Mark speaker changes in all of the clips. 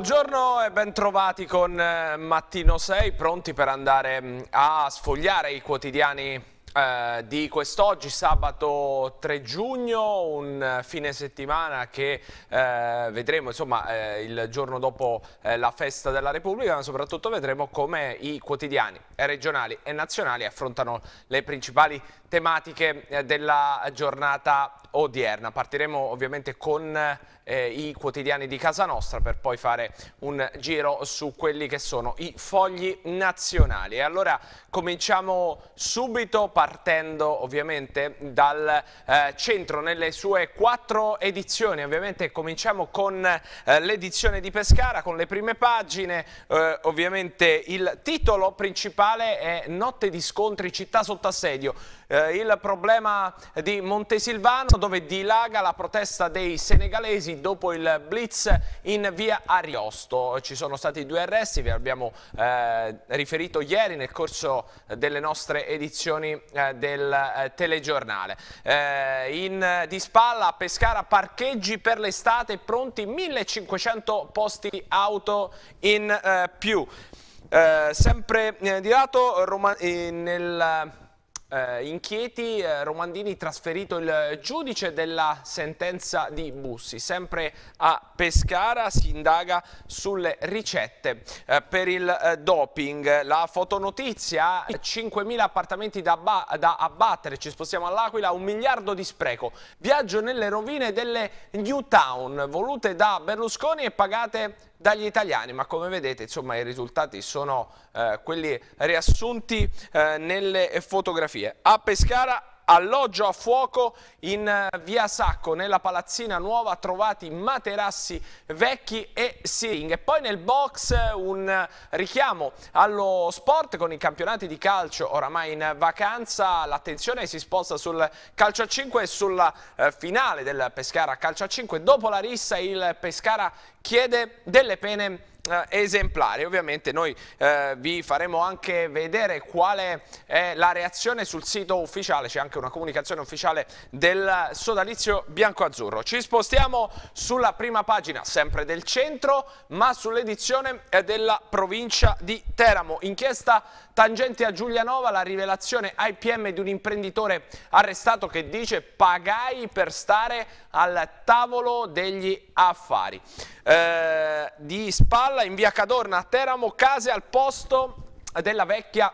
Speaker 1: Buongiorno e bentrovati con eh, Mattino 6, pronti per andare mm, a sfogliare i quotidiani eh, di quest'oggi, sabato 3 giugno, un fine settimana che eh, vedremo insomma, eh, il giorno dopo eh, la festa della Repubblica, ma soprattutto vedremo come i quotidiani regionali e nazionali affrontano le principali tematiche eh, della giornata odierna. Partiremo ovviamente con eh, i quotidiani di casa nostra per poi fare un giro su quelli che sono i fogli nazionali. E allora cominciamo subito partendo ovviamente dal eh, centro nelle sue quattro edizioni. Ovviamente cominciamo con eh, l'edizione di Pescara, con le prime pagine. Eh, ovviamente il titolo principale è Notte di scontri, città sotto assedio. Eh, il problema di Montesilvano dove dilaga la protesta dei senegalesi dopo il blitz in via Ariosto. Ci sono stati due arresti, vi abbiamo eh, riferito ieri nel corso delle nostre edizioni eh, del eh, telegiornale. Eh, in, eh, di spalla a Pescara parcheggi per l'estate pronti 1500 posti auto in più. sempre di lato Roma, nel eh, in eh, Romandini trasferito il giudice della sentenza di Bussi. Sempre a Pescara si indaga sulle ricette eh, per il eh, doping. La fotonotizia, 5.000 appartamenti da, da abbattere, ci spostiamo all'Aquila, un miliardo di spreco. Viaggio nelle rovine delle New Town, volute da Berlusconi e pagate dagli italiani, ma come vedete insomma, i risultati sono eh, quelli riassunti eh, nelle fotografie. A Pescara alloggio a fuoco in eh, via Sacco, nella palazzina nuova, trovati materassi vecchi e siring. E poi nel box eh, un richiamo allo sport con i campionati di calcio oramai in vacanza, l'attenzione si sposta sul calcio a 5 e sulla eh, finale del Pescara calcio a 5. Dopo la rissa il Pescara chiede delle pene eh, esemplari. Ovviamente noi eh, vi faremo anche vedere qual è la reazione sul sito ufficiale, c'è anche una comunicazione ufficiale del sodalizio bianco-azzurro. Ci spostiamo sulla prima pagina, sempre del centro, ma sull'edizione eh, della provincia di Teramo. Inchiesta tangente a Giulianova, la rivelazione IPM di un imprenditore arrestato che dice pagai per stare al tavolo degli affari. Eh, di spalla Scala in via Cadorna a Teramo, case al posto della vecchia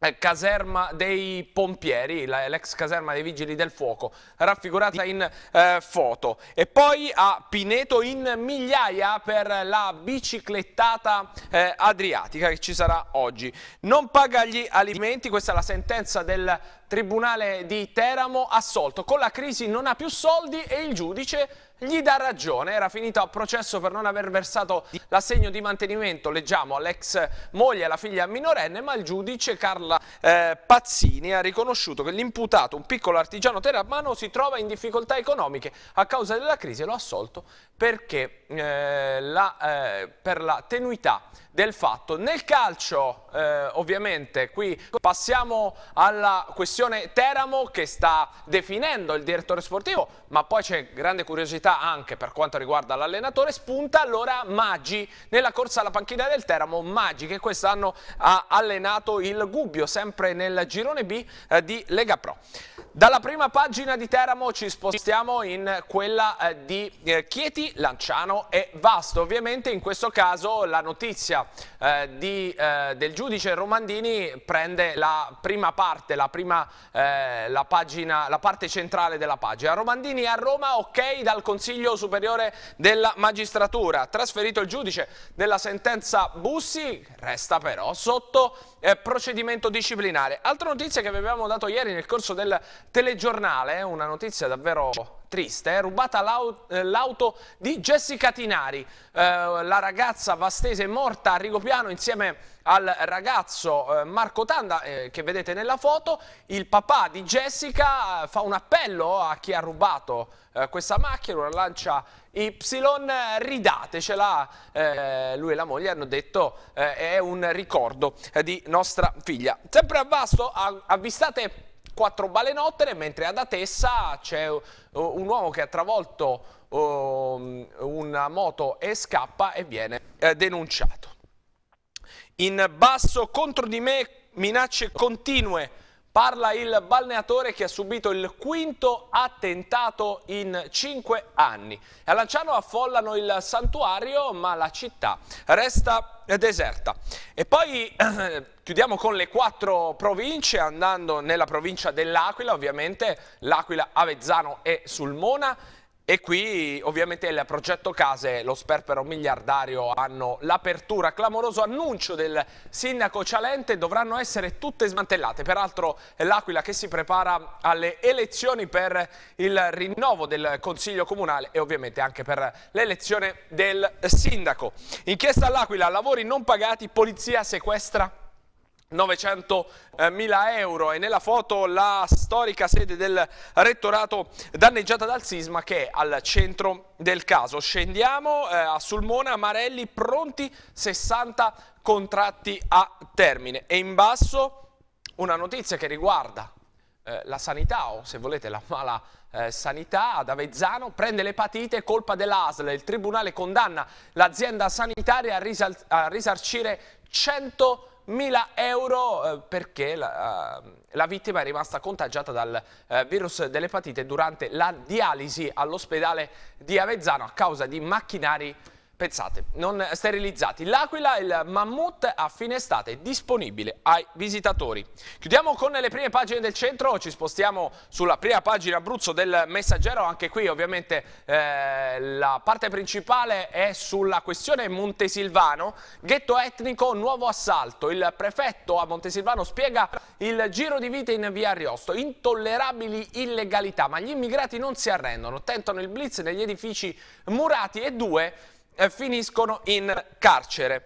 Speaker 1: eh, caserma dei pompieri, l'ex caserma dei vigili del fuoco, raffigurata in eh, foto. E poi a Pineto in migliaia per la biciclettata eh, adriatica che ci sarà oggi. Non paga gli alimenti, questa è la sentenza del Tribunale di Teramo assolto. Con la crisi non ha più soldi e il giudice gli dà ragione. Era finito a processo per non aver versato l'assegno di mantenimento, leggiamo, all'ex moglie e alla figlia minorenne, ma il giudice Carla eh, Pazzini ha riconosciuto che l'imputato, un piccolo artigiano teramano, si trova in difficoltà economiche a causa della crisi e lo ha assolto perché, eh, la, eh, per la tenuità del fatto. Nel calcio, eh, ovviamente, qui passiamo alla questione formazione Teramo che sta definendo il direttore sportivo, ma poi c'è grande curiosità anche per quanto riguarda l'allenatore, spunta allora Maggi nella corsa alla panchina del Teramo, Maggi che quest'anno ha allenato il Gubbio, sempre nel girone B eh, di Lega Pro. Dalla prima pagina di Teramo ci spostiamo in quella eh, di eh, Chieti, Lanciano e Vasto, ovviamente in questo caso la notizia eh, di, eh, del giudice Romandini prende la prima parte, la prima eh, la, pagina, la parte centrale della pagina. Romandini a Roma, ok dal Consiglio Superiore della Magistratura. Trasferito il giudice della sentenza Bussi, resta però sotto eh, procedimento disciplinare. Altra notizia che vi avevamo dato ieri nel corso del telegiornale, una notizia davvero triste, eh? rubata eh, l'auto di Jessica Tinari, eh, la ragazza vastese morta a Rigopiano insieme al ragazzo eh, Marco Tanda che vedete nella foto, il papà di Jessica fa un appello a chi ha rubato questa macchina, una lancia Y, ridatecela, eh, lui e la moglie hanno detto eh, è un ricordo di nostra figlia. Sempre a Vasto avvistate quattro balenottere, mentre ad Atessa c'è eh, un uomo che ha travolto ehm, una moto e scappa e viene eh, denunciato. In basso contro di me minacce continue, parla il balneatore che ha subito il quinto attentato in cinque anni. A Lanciano affollano il santuario ma la città resta deserta. E poi eh, Chiudiamo con le quattro province, andando nella provincia dell'Aquila, ovviamente l'Aquila, Avezzano e Sulmona. E qui ovviamente il progetto Case, lo sperpero miliardario, hanno l'apertura, clamoroso annuncio del sindaco Cialente, dovranno essere tutte smantellate. Peraltro è l'Aquila che si prepara alle elezioni per il rinnovo del Consiglio Comunale e ovviamente anche per l'elezione del sindaco. Inchiesta all'Aquila, lavori non pagati, polizia sequestra 900.000 eh, euro e nella foto la storica sede del rettorato danneggiata dal sisma che è al centro del caso. Scendiamo eh, a Sulmona, Marelli, pronti 60 contratti a termine e in basso una notizia che riguarda eh, la sanità o se volete la mala sanità ad Avezzano prende l'epatite colpa dell'ASL il tribunale condanna l'azienda sanitaria a, risar a risarcire 100 1000 euro eh, perché la, eh, la, vittima è rimasta contagiata dal eh, virus dell'epatite durante la dialisi all'ospedale di Avezzano a causa di macchinari pensate, non sterilizzati. L'Aquila, il mammut a fine estate, disponibile ai visitatori. Chiudiamo con le prime pagine del centro, ci spostiamo sulla prima pagina Abruzzo del Messaggero, anche qui ovviamente eh, la parte principale è sulla questione Montesilvano, ghetto etnico, nuovo assalto, il prefetto a Montesilvano spiega il giro di vite in via Ariosto, intollerabili illegalità, ma gli immigrati non si arrendono, tentano il blitz negli edifici murati e due eh, finiscono in carcere.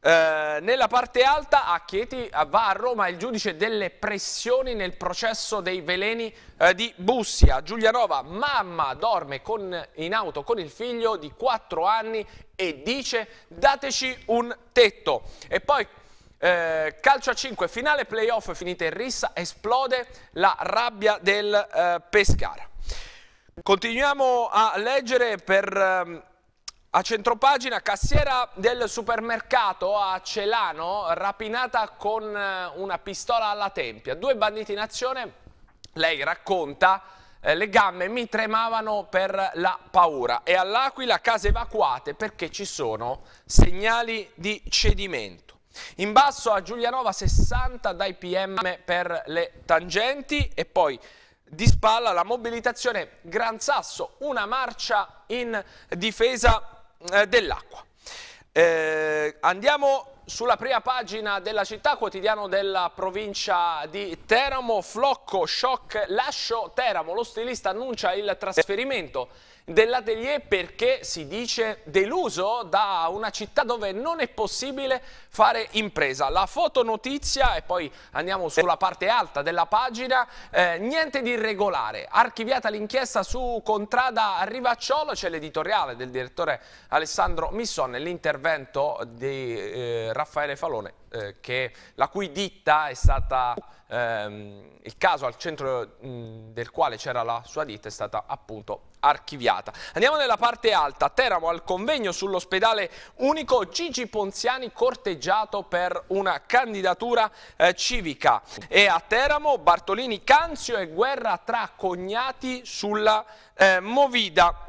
Speaker 1: Eh, nella parte alta a Chieti va a Roma il giudice delle pressioni nel processo dei veleni eh, di Bussia. Giulianova, mamma, dorme con, in auto con il figlio di 4 anni e dice dateci un tetto. E poi eh, calcio a 5, finale playoff finita in rissa, esplode la rabbia del eh, Pescara. Continuiamo a leggere per... Eh, a centropagina, cassiera del supermercato a Celano, rapinata con eh, una pistola alla tempia. Due banditi in azione, lei racconta, eh, le gambe mi tremavano per la paura. E all'Aquila case evacuate perché ci sono segnali di cedimento. In basso a Giulianova 60 dai PM per le tangenti e poi di spalla la mobilitazione Gran Sasso, una marcia in difesa eh, dell'acqua. Eh, andiamo sulla prima pagina della città, quotidiano della provincia di Teramo, Flocco, shock, lascio Teramo, lo stilista annuncia il trasferimento dell'atelier perché si dice deluso da una città dove non è possibile fare impresa. La fotonotizia e poi andiamo sulla parte alta della pagina, eh, niente di irregolare, archiviata l'inchiesta su Contrada Rivacciolo, c'è l'editoriale del direttore Alessandro Misson e l'intervento di eh, Raffaele Falone eh, che, la cui ditta è stata, ehm, il caso al centro mh, del quale c'era la sua ditta è stata appunto archiviata. Andiamo nella parte alta, Teramo al convegno sull'ospedale unico Gigi Ponziani corteggiato per una candidatura eh, civica e a Teramo Bartolini Canzio e guerra tra cognati sulla eh, Movida.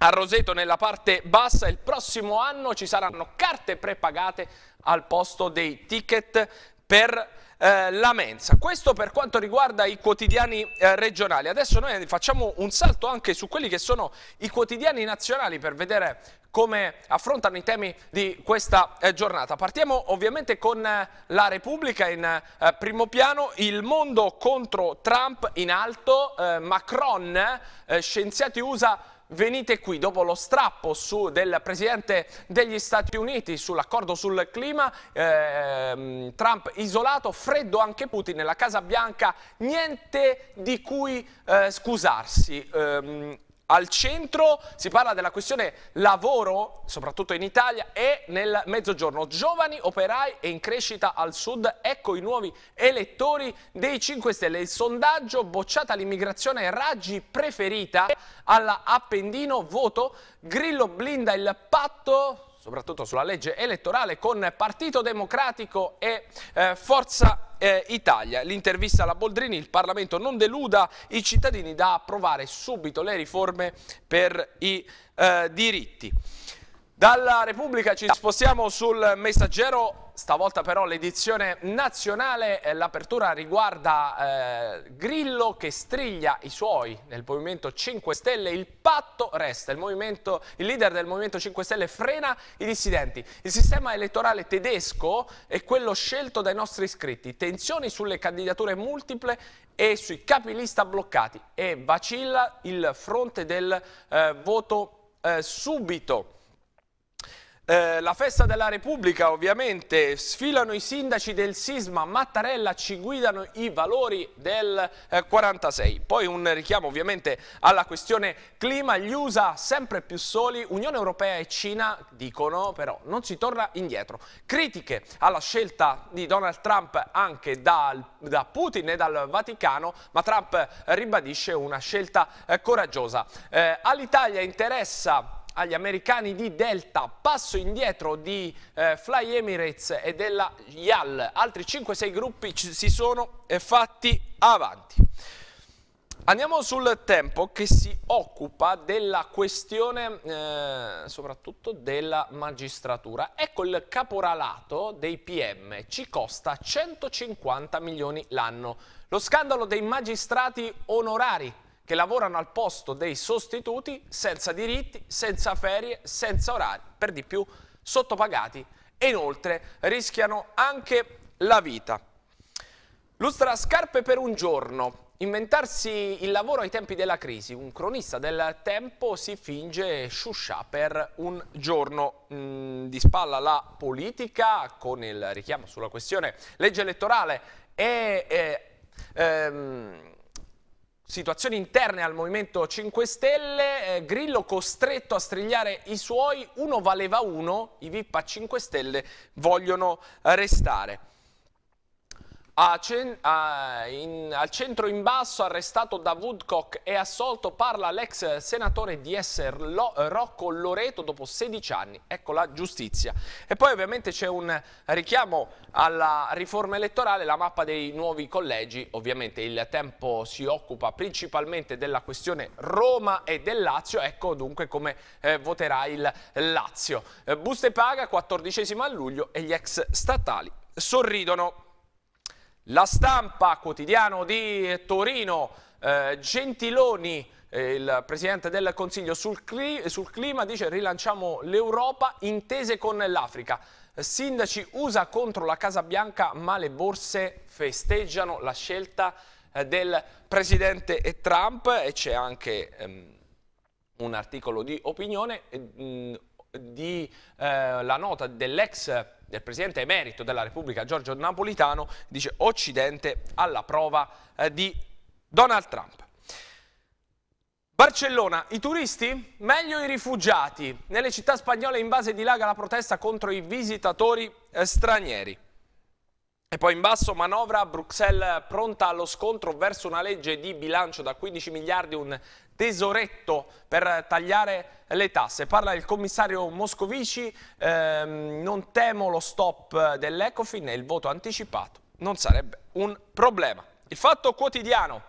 Speaker 1: A Roseto nella parte bassa il prossimo anno ci saranno carte prepagate al posto dei ticket per eh, la mensa. Questo per quanto riguarda i quotidiani eh, regionali. Adesso noi facciamo un salto anche su quelli che sono i quotidiani nazionali per vedere come affrontano i temi di questa eh, giornata. Partiamo ovviamente con eh, la Repubblica in eh, primo piano, il mondo contro Trump in alto, eh, Macron, scienziati USA venite qui dopo lo strappo su, del Presidente degli Stati Uniti sull'accordo sul clima, eh, Trump isolato, freddo anche Putin nella Casa Bianca, niente di cui eh, scusarsi. Eh, al centro, si parla della questione lavoro, soprattutto in Italia, e nel mezzogiorno. Giovani operai e in crescita al sud, ecco i nuovi elettori dei 5 Stelle. Il sondaggio bocciata l'immigrazione Raggi preferita alla Appendino, voto Grillo blinda il patto soprattutto sulla legge elettorale con Partito Democratico e eh, Forza eh, Italia. L'intervista alla Boldrini, il Parlamento non deluda i cittadini da approvare subito le riforme per i eh, diritti. Dalla Repubblica ci spostiamo sul messaggero, stavolta però l'edizione nazionale, eh, l'apertura riguarda eh, Grillo che striglia i suoi nel Movimento 5 Stelle, il patto resta, il, il, leader del Movimento 5 Stelle frena i dissidenti, il sistema elettorale tedesco è quello scelto dai nostri iscritti, tensioni sulle candidature multiple e sui capilista bloccati e vacilla il fronte del eh, voto eh, subito. Eh, la festa della Repubblica ovviamente, sfilano i sindaci del sisma, Mattarella ci guidano i valori del eh, 46. Poi un richiamo ovviamente alla questione clima, gli USA sempre più soli, Unione Europea e Cina dicono però non si torna indietro. Critiche alla scelta di Donald Trump anche dal, da Putin e dal Vaticano, ma Trump ribadisce una scelta eh, coraggiosa. Eh, All'Italia interessa agli americani di Delta, passo indietro di eh, Fly Emirates e della YAL. Altri 5-6 gruppi si sono eh, fatti avanti. Andiamo sul tempo che si occupa della questione eh, soprattutto della magistratura. Ecco il caporalato dei PM, ci costa 150 milioni l'anno. Lo scandalo dei magistrati onorari che lavorano al posto dei sostituti senza diritti, senza ferie, senza orari, per di più sottopagati e inoltre rischiano anche la vita. Lustra scarpe per un giorno. Inventarsi il lavoro ai tempi della crisi. Un cronista del tempo si finge sciuscià per un giorno. Mm, di spalla la politica con il richiamo sulla questione legge elettorale e... e ehm, situazioni interne al Movimento 5 Stelle, eh, Grillo costretto a strigliare i suoi, uno valeva uno, i VIP a 5 Stelle vogliono restare. Cen in, al centro in basso, arrestato da Woodcock e assolto, parla l'ex senatore di essere Lo Rocco Loreto dopo 16 anni. Ecco la giustizia. E poi ovviamente c'è un richiamo alla riforma elettorale, la mappa dei nuovi collegi. Ovviamente il tempo si occupa principalmente della questione Roma e del Lazio. Ecco dunque come eh, voterà il Lazio. Eh, buste paga, 14 a luglio e gli ex statali sorridono. La stampa quotidiano di Torino, eh, Gentiloni, eh, il Presidente del Consiglio sul, cli sul clima dice rilanciamo l'Europa, intese con l'Africa. Sindaci USA contro la Casa Bianca ma le borse festeggiano la scelta eh, del Presidente Trump e c'è anche ehm, un articolo di opinione eh, di, eh, la nota dell'ex Presidente del Presidente emerito della Repubblica Giorgio Napolitano, dice Occidente alla prova eh, di Donald Trump. Barcellona, i turisti? Meglio i rifugiati. Nelle città spagnole in base dilaga la protesta contro i visitatori eh, stranieri. E poi in basso manovra, Bruxelles pronta allo scontro verso una legge di bilancio da 15 miliardi, un tesoretto per tagliare le tasse. Parla il commissario Moscovici, ehm, non temo lo stop dell'Ecofin e il voto anticipato non sarebbe un problema. Il fatto quotidiano,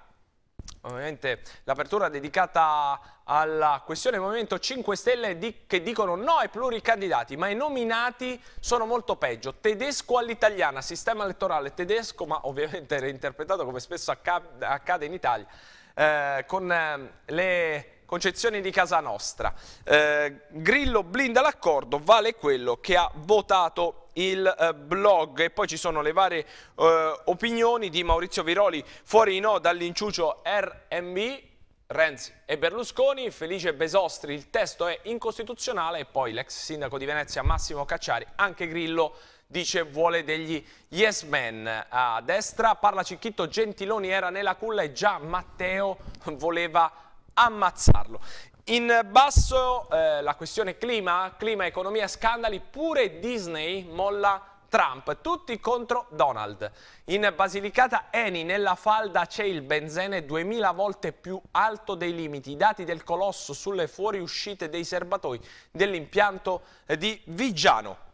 Speaker 1: ovviamente l'apertura dedicata alla questione del Movimento 5 Stelle di, che dicono no ai pluricandidati, ma i nominati sono molto peggio. Tedesco all'italiana, sistema elettorale tedesco, ma ovviamente reinterpretato come spesso accade in Italia, eh, con eh, le concezioni di casa nostra. Eh, Grillo blinda l'accordo, vale quello che ha votato il eh, blog e poi ci sono le varie eh, opinioni di Maurizio Viroli fuori no dall'inciucio RMB Renzi e Berlusconi, Felice Besostri, il testo è incostituzionale e poi l'ex sindaco di Venezia Massimo Cacciari, anche Grillo dice vuole degli yes men a destra, parla Cicchitto Gentiloni era nella culla e già Matteo voleva ammazzarlo. In basso eh, la questione clima, clima, economia, scandali, pure Disney molla Trump, tutti contro Donald. In Basilicata Eni, nella falda c'è il benzene 2000 volte più alto dei limiti. I dati del colosso sulle fuoriuscite dei serbatoi dell'impianto di Vigiano.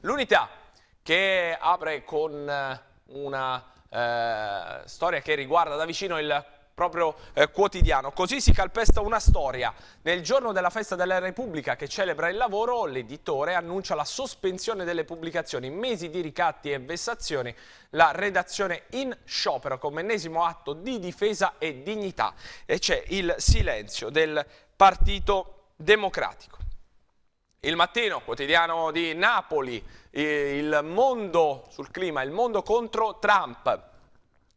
Speaker 1: L'unità che apre con eh, una eh, storia che riguarda da vicino il proprio eh, quotidiano. Così si calpesta una storia. Nel giorno della festa della Repubblica che celebra il lavoro, l'editore annuncia la sospensione delle pubblicazioni. Mesi di ricatti e vessazioni, la redazione in sciopero come ennesimo atto di difesa e dignità. E c'è il silenzio del Partito Democratico. Il mattino, quotidiano di Napoli, eh, il mondo sul clima, il mondo contro Trump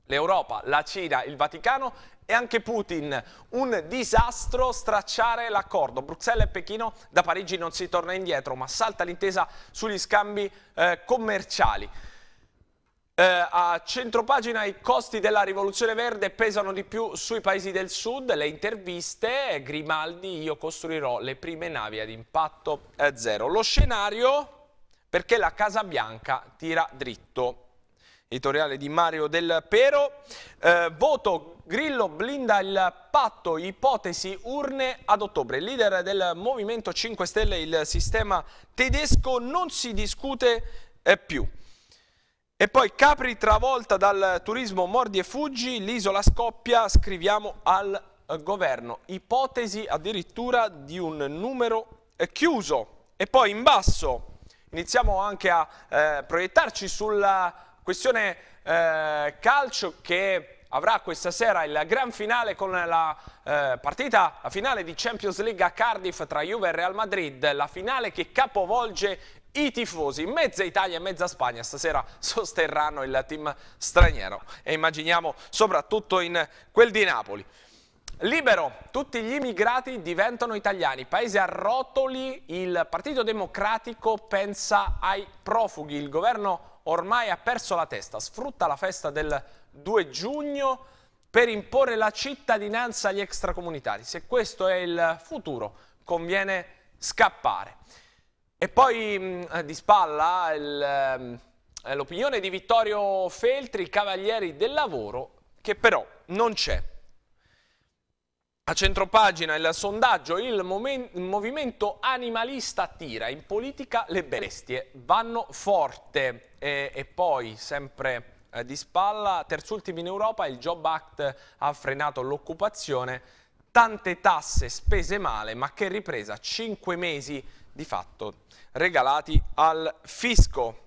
Speaker 1: l'Europa, la Cina, il Vaticano e anche Putin. Un disastro stracciare l'accordo. Bruxelles e Pechino da Parigi non si torna indietro, ma salta l'intesa sugli scambi eh, commerciali. Eh, a centropagina i costi della rivoluzione verde pesano di più sui paesi del sud, le interviste, Grimaldi, io costruirò le prime navi ad impatto eh, zero. Lo scenario perché la Casa Bianca tira dritto editoriale di Mario Del Pero. Eh, voto Grillo blinda il patto, ipotesi urne ad ottobre. leader del Movimento 5 Stelle, il sistema tedesco, non si discute eh, più. E poi Capri travolta dal turismo mordi e fuggi, l'isola scoppia, scriviamo al eh, governo. Ipotesi addirittura di un numero eh, chiuso. E poi in basso iniziamo anche a proiettarci sulla Questione eh, calcio che avrà questa sera il gran finale con la eh, partita, la finale di Champions League a Cardiff tra Juve e Real Madrid, la finale che capovolge i tifosi, mezza Italia e mezza Spagna stasera sosterranno il team straniero e immaginiamo soprattutto in quel di Napoli. Libero, tutti gli immigrati diventano italiani, paese a rotoli, il Partito Democratico pensa ai profughi, il governo ormai ha perso la testa, sfrutta la festa del 2 giugno per imporre la cittadinanza agli extracomunitari. Se questo è il futuro, conviene scappare. E poi mh, mm, eh, di spalla ehm, l'opinione di Vittorio Feltri, Cavalieri del Lavoro, che però non c'è. A centropagina il sondaggio, il, il movimento animalista tira, in politica le bestie vanno forte e, e poi sempre eh, di spalla, terzultimi in Europa, il Job Act ha frenato l'occupazione, tante tasse spese male, ma che ripresa, 5 mesi di fatto regalati al fisco.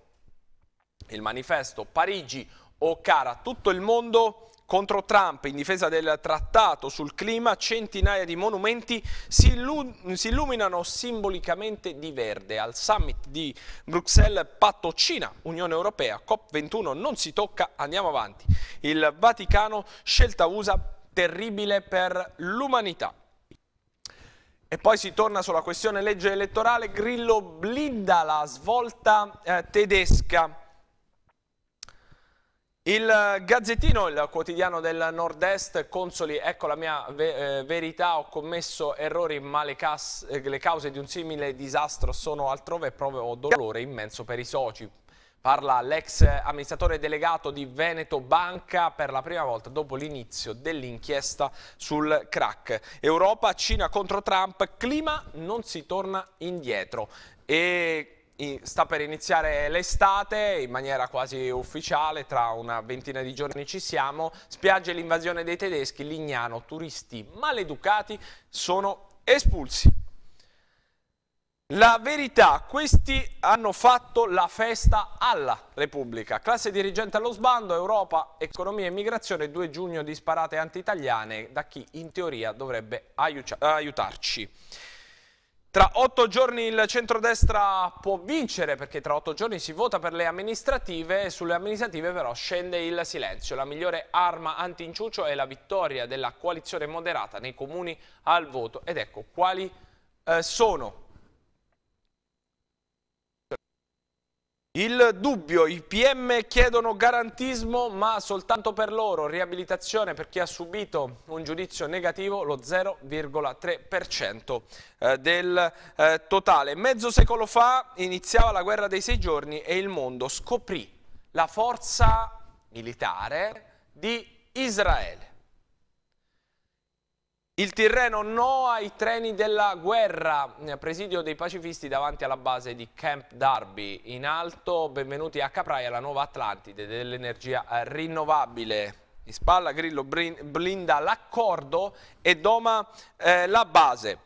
Speaker 1: Il manifesto Parigi o cara tutto il mondo contro Trump, in difesa del trattato sul clima, centinaia di monumenti si, illuminano simbolicamente di verde. Al summit di Bruxelles, patto Cina-Unione Europea, COP21 non si tocca, andiamo avanti. Il Vaticano, scelta USA terribile per l'umanità. E poi si torna sulla questione legge elettorale, Grillo blinda la svolta eh, tedesca. Il Gazzettino, il quotidiano del Nord-Est, Consoli, ecco la mia ve eh, verità, ho commesso errori ma le, eh, le, cause di un simile disastro sono altrove e provo dolore immenso per i soci. Parla l'ex amministratore delegato di Veneto Banca per la prima volta dopo l'inizio dell'inchiesta sul crack. Europa, Cina contro Trump, clima non si torna indietro. E sta per iniziare l'estate in maniera quasi ufficiale, tra una ventina di giorni ci siamo, spiagge l'invasione dei tedeschi, Lignano, turisti maleducati sono espulsi. La verità, questi hanno fatto la festa alla Repubblica. Classe dirigente allo sbando, Europa, economia e migrazione, 2 giugno disparate anti-italiane da chi in teoria dovrebbe aiutarci. Tra otto giorni il centrodestra può vincere perché tra otto giorni si vota per le amministrative e sulle amministrative però scende il silenzio. La migliore arma anti inciuccio è la vittoria della coalizione moderata nei comuni al voto ed ecco quali eh, sono Il dubbio, i PM chiedono garantismo ma soltanto per loro, riabilitazione per chi ha subito un giudizio negativo lo 0,3% eh, del eh, totale. Mezzo secolo fa iniziava la guerra dei sei giorni e il mondo scoprì la forza militare di Israele. Il Tirreno no ai treni della guerra, presidio dei pacifisti davanti alla base di Camp Darby. In alto, benvenuti a Capraia, la nuova Atlantide dell'energia rinnovabile. In spalla Grillo blinda l'accordo e doma eh, la base.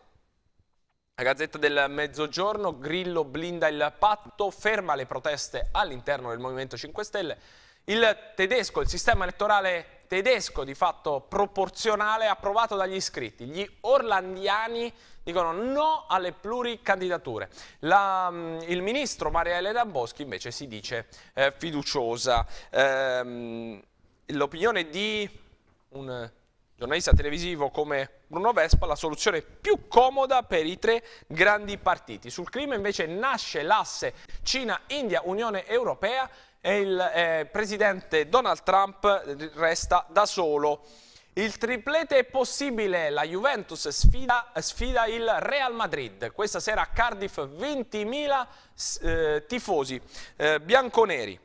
Speaker 1: La Gazzetta del Mezzogiorno, Grillo blinda il patto, ferma le proteste all'interno del Movimento 5 Stelle. Il tedesco, il sistema elettorale tedesco di fatto proporzionale approvato dagli iscritti. Gli orlandiani dicono no alle pluricandidature. La, mm, il ministro Maria Elena Boschi invece si dice eh, fiduciosa. Eh, L'opinione di un giornalista televisivo come Bruno Vespa la soluzione più comoda per i tre grandi partiti. Sul clima invece nasce l'asse Cina-India-Unione Europea e il eh, presidente Donald Trump resta da solo. Il triplete è possibile, la Juventus sfida, sfida il Real Madrid. Questa sera a Cardiff 20.000 eh, tifosi eh, bianconeri.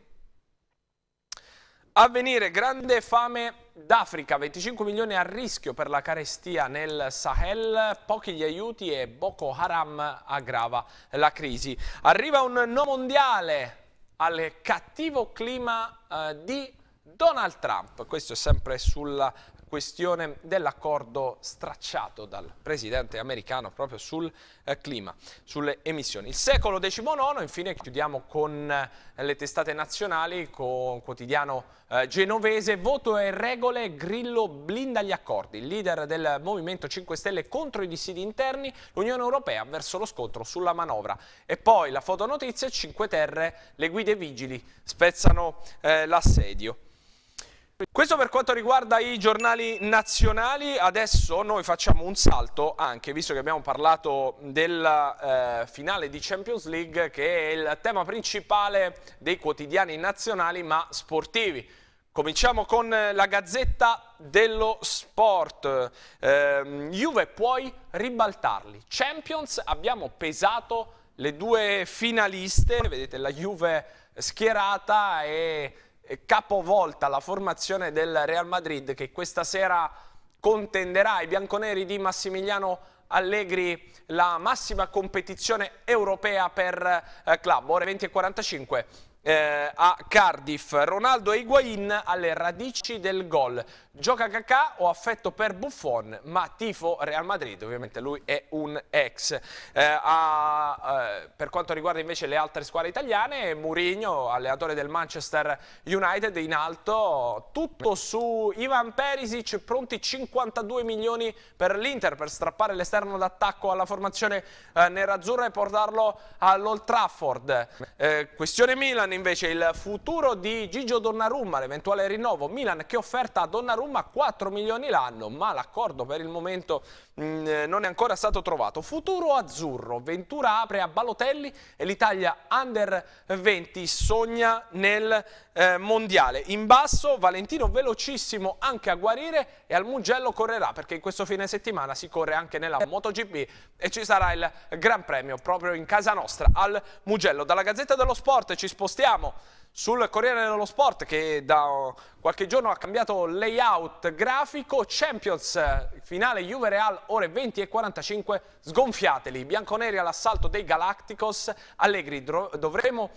Speaker 1: Avvenire grande fame d'Africa, 25 milioni a rischio per la carestia nel Sahel, pochi gli aiuti e Boko Haram aggrava la crisi. Arriva un no mondiale, al cattivo clima eh, di Donald Trump, questo è sempre sulla questione dell'accordo stracciato dal presidente americano proprio sul eh, clima, sulle emissioni. Il secolo XIX, infine chiudiamo con eh, le testate nazionali, con quotidiano eh, genovese, voto e regole, Grillo blinda gli accordi. Il leader del Movimento 5 Stelle contro i dissidi interni, l'Unione Europea verso lo scontro sulla manovra. E poi la fotonotizia, 5 Terre, le guide vigili spezzano l'assedio. Questo per quanto riguarda i giornali nazionali, adesso noi facciamo un salto anche, visto che abbiamo parlato della eh, finale di Champions League, che è il tema principale dei quotidiani nazionali ma sportivi. Cominciamo con la Gazzetta dello Sport. Eh, Juve puoi ribaltarli. Champions abbiamo pesato le due finaliste, vedete la Juve schierata e eh, capovolta la formazione del Real Madrid che questa sera contenderà ai bianconeri di Massimiliano Allegri la massima competizione europea per eh, club, ore 20 e 45 eh, a Cardiff. Ronaldo e Higuain alle radici del gol. Gioca Cacà, o affetto per Buffon, ma tifo Real Madrid, ovviamente lui è un ex. Eh, a, eh, per quanto riguarda invece le altre squadre italiane, Mourinho, allenatore del Manchester United, in alto, tutto su Ivan Perisic, pronti 52 milioni per l'Inter per strappare l'esterno d'attacco alla formazione eh, nerazzurra e portarlo all'Old Trafford. Eh, questione Milan invece, il futuro di Gigio Donnarumma, l'eventuale rinnovo Milan che offerta a Donnarumma Roma 4 milioni l'anno, ma l'accordo per il momento mh, mm, non è ancora stato trovato. Futuro azzurro, Ventura apre a Balotelli e l'Italia under 20 sogna nel eh, mondiale. In basso Valentino velocissimo anche a guarire e al Mugello correrà perché in questo fine settimana si corre anche nella MotoGP e ci sarà il Gran Premio proprio in casa nostra al Mugello. Dalla Gazzetta dello Sport ci spostiamo sul Corriere dello Sport che da qualche giorno ha cambiato layout grafico Champions finale Juve-Real ore 20 e 45 sgonfiateli bianconeri all'assalto dei Galacticos Allegri dovremo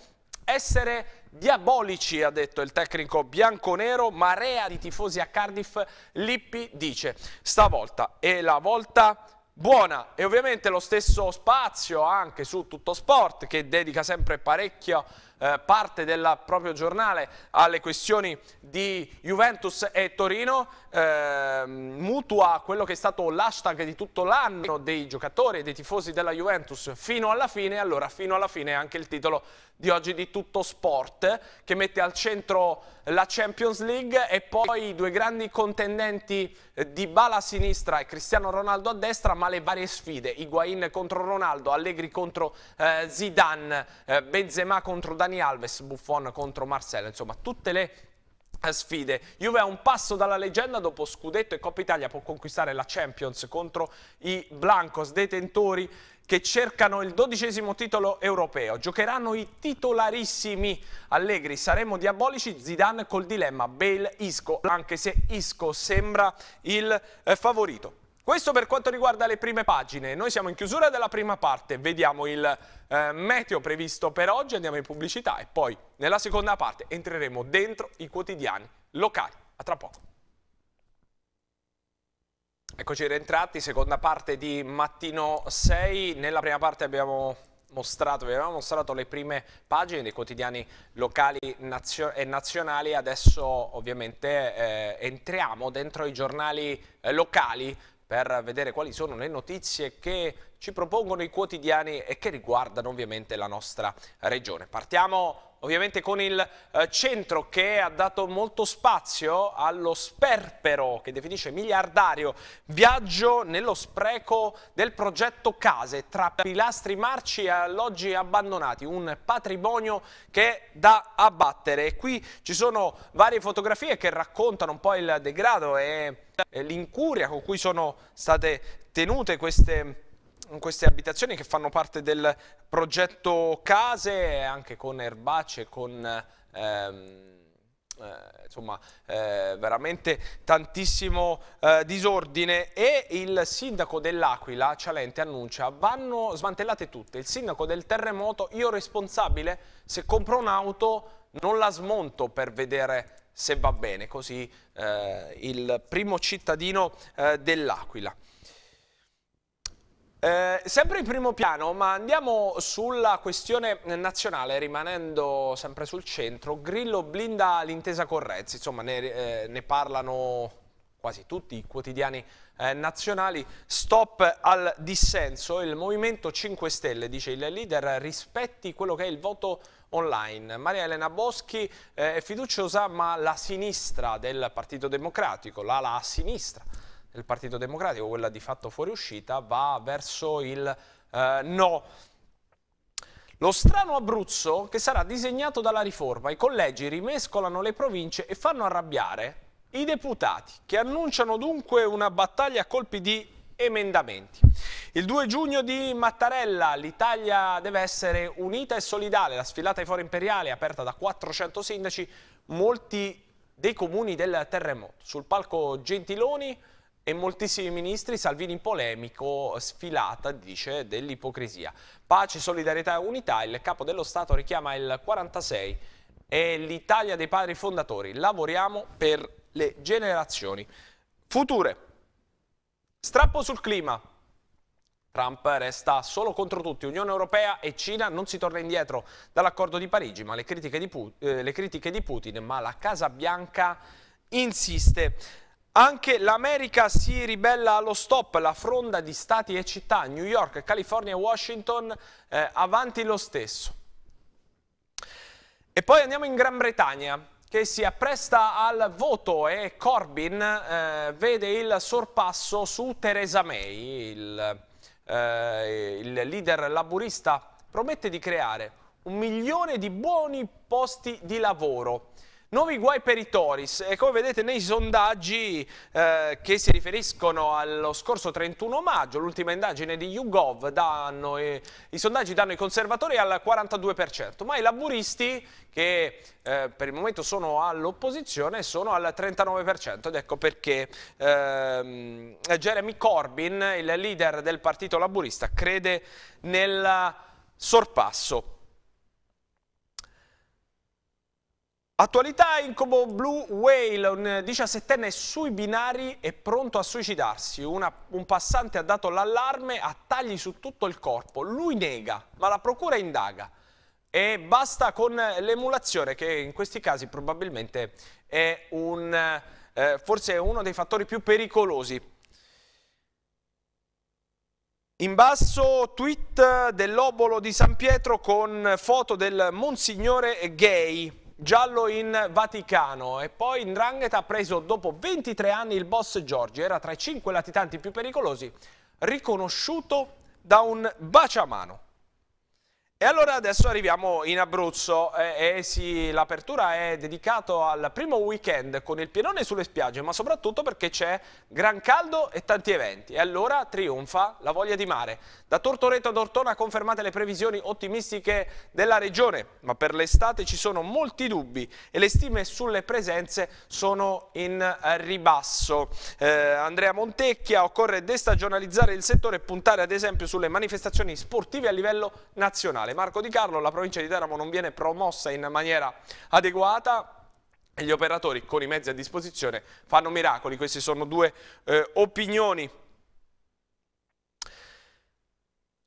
Speaker 1: essere diabolici ha detto il tecnico bianconero marea di tifosi a Cardiff Lippi dice stavolta è la volta buona e ovviamente lo stesso spazio anche su Tutto Sport che dedica sempre parecchio eh, parte del proprio giornale alle questioni di Juventus e Torino, eh, mutua quello che è stato l'hashtag di tutto l'anno dei giocatori e dei tifosi della Juventus fino alla fine, allora fino alla fine anche il titolo di oggi di Tutto Sport che mette al centro la Champions League e poi i due grandi contendenti eh, di Bala a sinistra e Cristiano Ronaldo a destra ma le varie sfide, Higuain contro Ronaldo, Allegri contro eh, Zidane, eh, Benzema contro Daniel Dani Alves, Buffon contro Marcello, insomma tutte le eh, sfide. Juve a un passo dalla leggenda dopo Scudetto e Coppa Italia può conquistare la Champions contro i Blancos, detentori che cercano il dodicesimo titolo europeo. Giocheranno i titolarissimi Allegri, saremo diabolici, Zidane col dilemma Bale-Isco, anche se Isco sembra il eh, favorito. Questo per quanto riguarda le prime pagine, noi siamo in chiusura della prima parte, vediamo il eh, meteo previsto per oggi, andiamo in pubblicità e poi nella seconda parte entreremo dentro i quotidiani locali. A tra poco. Eccoci rientrati, seconda parte di Mattino 6, nella prima parte abbiamo mostrato, vi avevamo mostrato le prime pagine dei quotidiani locali nazio e nazionali, adesso ovviamente eh, entriamo dentro i giornali eh, locali per vedere quali sono le notizie che ci propongono i quotidiani e che riguardano ovviamente la nostra regione. Partiamo ovviamente con il eh, centro che ha dato molto spazio allo sperpero che definisce miliardario viaggio nello spreco del progetto case tra pilastri marci e alloggi abbandonati un patrimonio che è da abbattere e qui ci sono varie fotografie che raccontano un po' il degrado e eh, l'incuria con cui sono state tenute queste queste abitazioni che fanno parte del progetto Case, anche con erbacce, con... Ehm, eh, insomma eh, veramente tantissimo eh, disordine e il sindaco dell'Aquila Cialente annuncia vanno smantellate tutte il sindaco del terremoto io responsabile se compro un'auto non la smonto per vedere se va bene così eh, il primo cittadino eh, dell'Aquila eh, sempre in primo piano, ma andiamo sulla questione nazionale, rimanendo sempre sul centro. Grillo blinda l'intesa con Renzi, insomma ne, eh, ne parlano quasi tutti i quotidiani eh, nazionali. Stop al dissenso, il Movimento 5 Stelle, dice il leader, rispetti quello che è il voto online. Maria Elena Boschi eh, è fiduciosa, ma la sinistra del Partito Democratico, l'ala a sinistra del Partito Democratico, quella di fatto fuoriuscita, va verso il eh, no. Lo strano Abruzzo che sarà disegnato dalla riforma, i collegi rimescolano le province e fanno arrabbiare i deputati che annunciano dunque una battaglia a colpi di emendamenti. Il 2 giugno di Mattarella l'Italia deve essere unita e solidale, la sfilata ai fori imperiali aperta da 400 sindaci, molti dei comuni del terremoto. Sul palco Gentiloni e moltissimi ministri, Salvini in polemico, sfilata, dice, dell'ipocrisia. Pace, solidarietà e unità, il capo dello Stato richiama il 46 è l'Italia dei padri fondatori. Lavoriamo per le generazioni future. Strappo sul clima. Trump resta solo contro tutti, Unione Europea e Cina non si torna indietro dall'accordo di Parigi, ma le critiche di, Putin, eh, critiche di Putin ma la Casa Bianca insiste. Anche l'America si ribella allo stop, la fronda di stati e città, New York, California e Washington, eh, avanti lo stesso. E poi andiamo in Gran Bretagna che si appresta al voto e Corbyn eh, vede il sorpasso su Theresa May, il, eh, il leader laburista promette di creare un milione di buoni posti di lavoro. Nuovi guai per i Toris e come vedete nei sondaggi eh, che si riferiscono allo scorso 31 maggio, l'ultima indagine di YouGov, danno, eh, i sondaggi danno i conservatori al 42%, ma i laburisti che eh, per il momento sono all'opposizione sono al 39% ed ecco perché ehm, Jeremy Corbyn, il leader del partito laburista, crede nel sorpasso. Attualità incubo Blue Whale, un 17enne sui binari e pronto a suicidarsi. Una, un passante ha dato l'allarme a tagli su tutto il corpo. Lui nega, ma la procura indaga. E basta con l'emulazione che in questi casi probabilmente è un, eh, forse uno dei fattori più pericolosi. In basso tweet dell'obolo di San Pietro con foto del Monsignore Gay giallo in Vaticano e poi in Drangheta ha preso dopo 23 anni il boss Giorgi, era tra i 5 latitanti più pericolosi, riconosciuto da un baciamano. E allora adesso arriviamo in Abruzzo, eh, eh, sì, l'apertura è dedicata al primo weekend con il pienone sulle spiagge, ma soprattutto perché c'è gran caldo e tanti eventi. E allora trionfa la voglia di mare. Da Tortoretto ad Ortona confermate le previsioni ottimistiche della regione, ma per l'estate ci sono molti dubbi e le stime sulle presenze sono in ribasso. Eh, Andrea Montecchia, occorre destagionalizzare il settore e puntare ad esempio sulle manifestazioni sportive a livello nazionale regionale Marco Di Carlo, la provincia di Teramo non viene promossa in maniera adeguata e gli operatori con i mezzi a disposizione fanno miracoli. Queste sono due eh, opinioni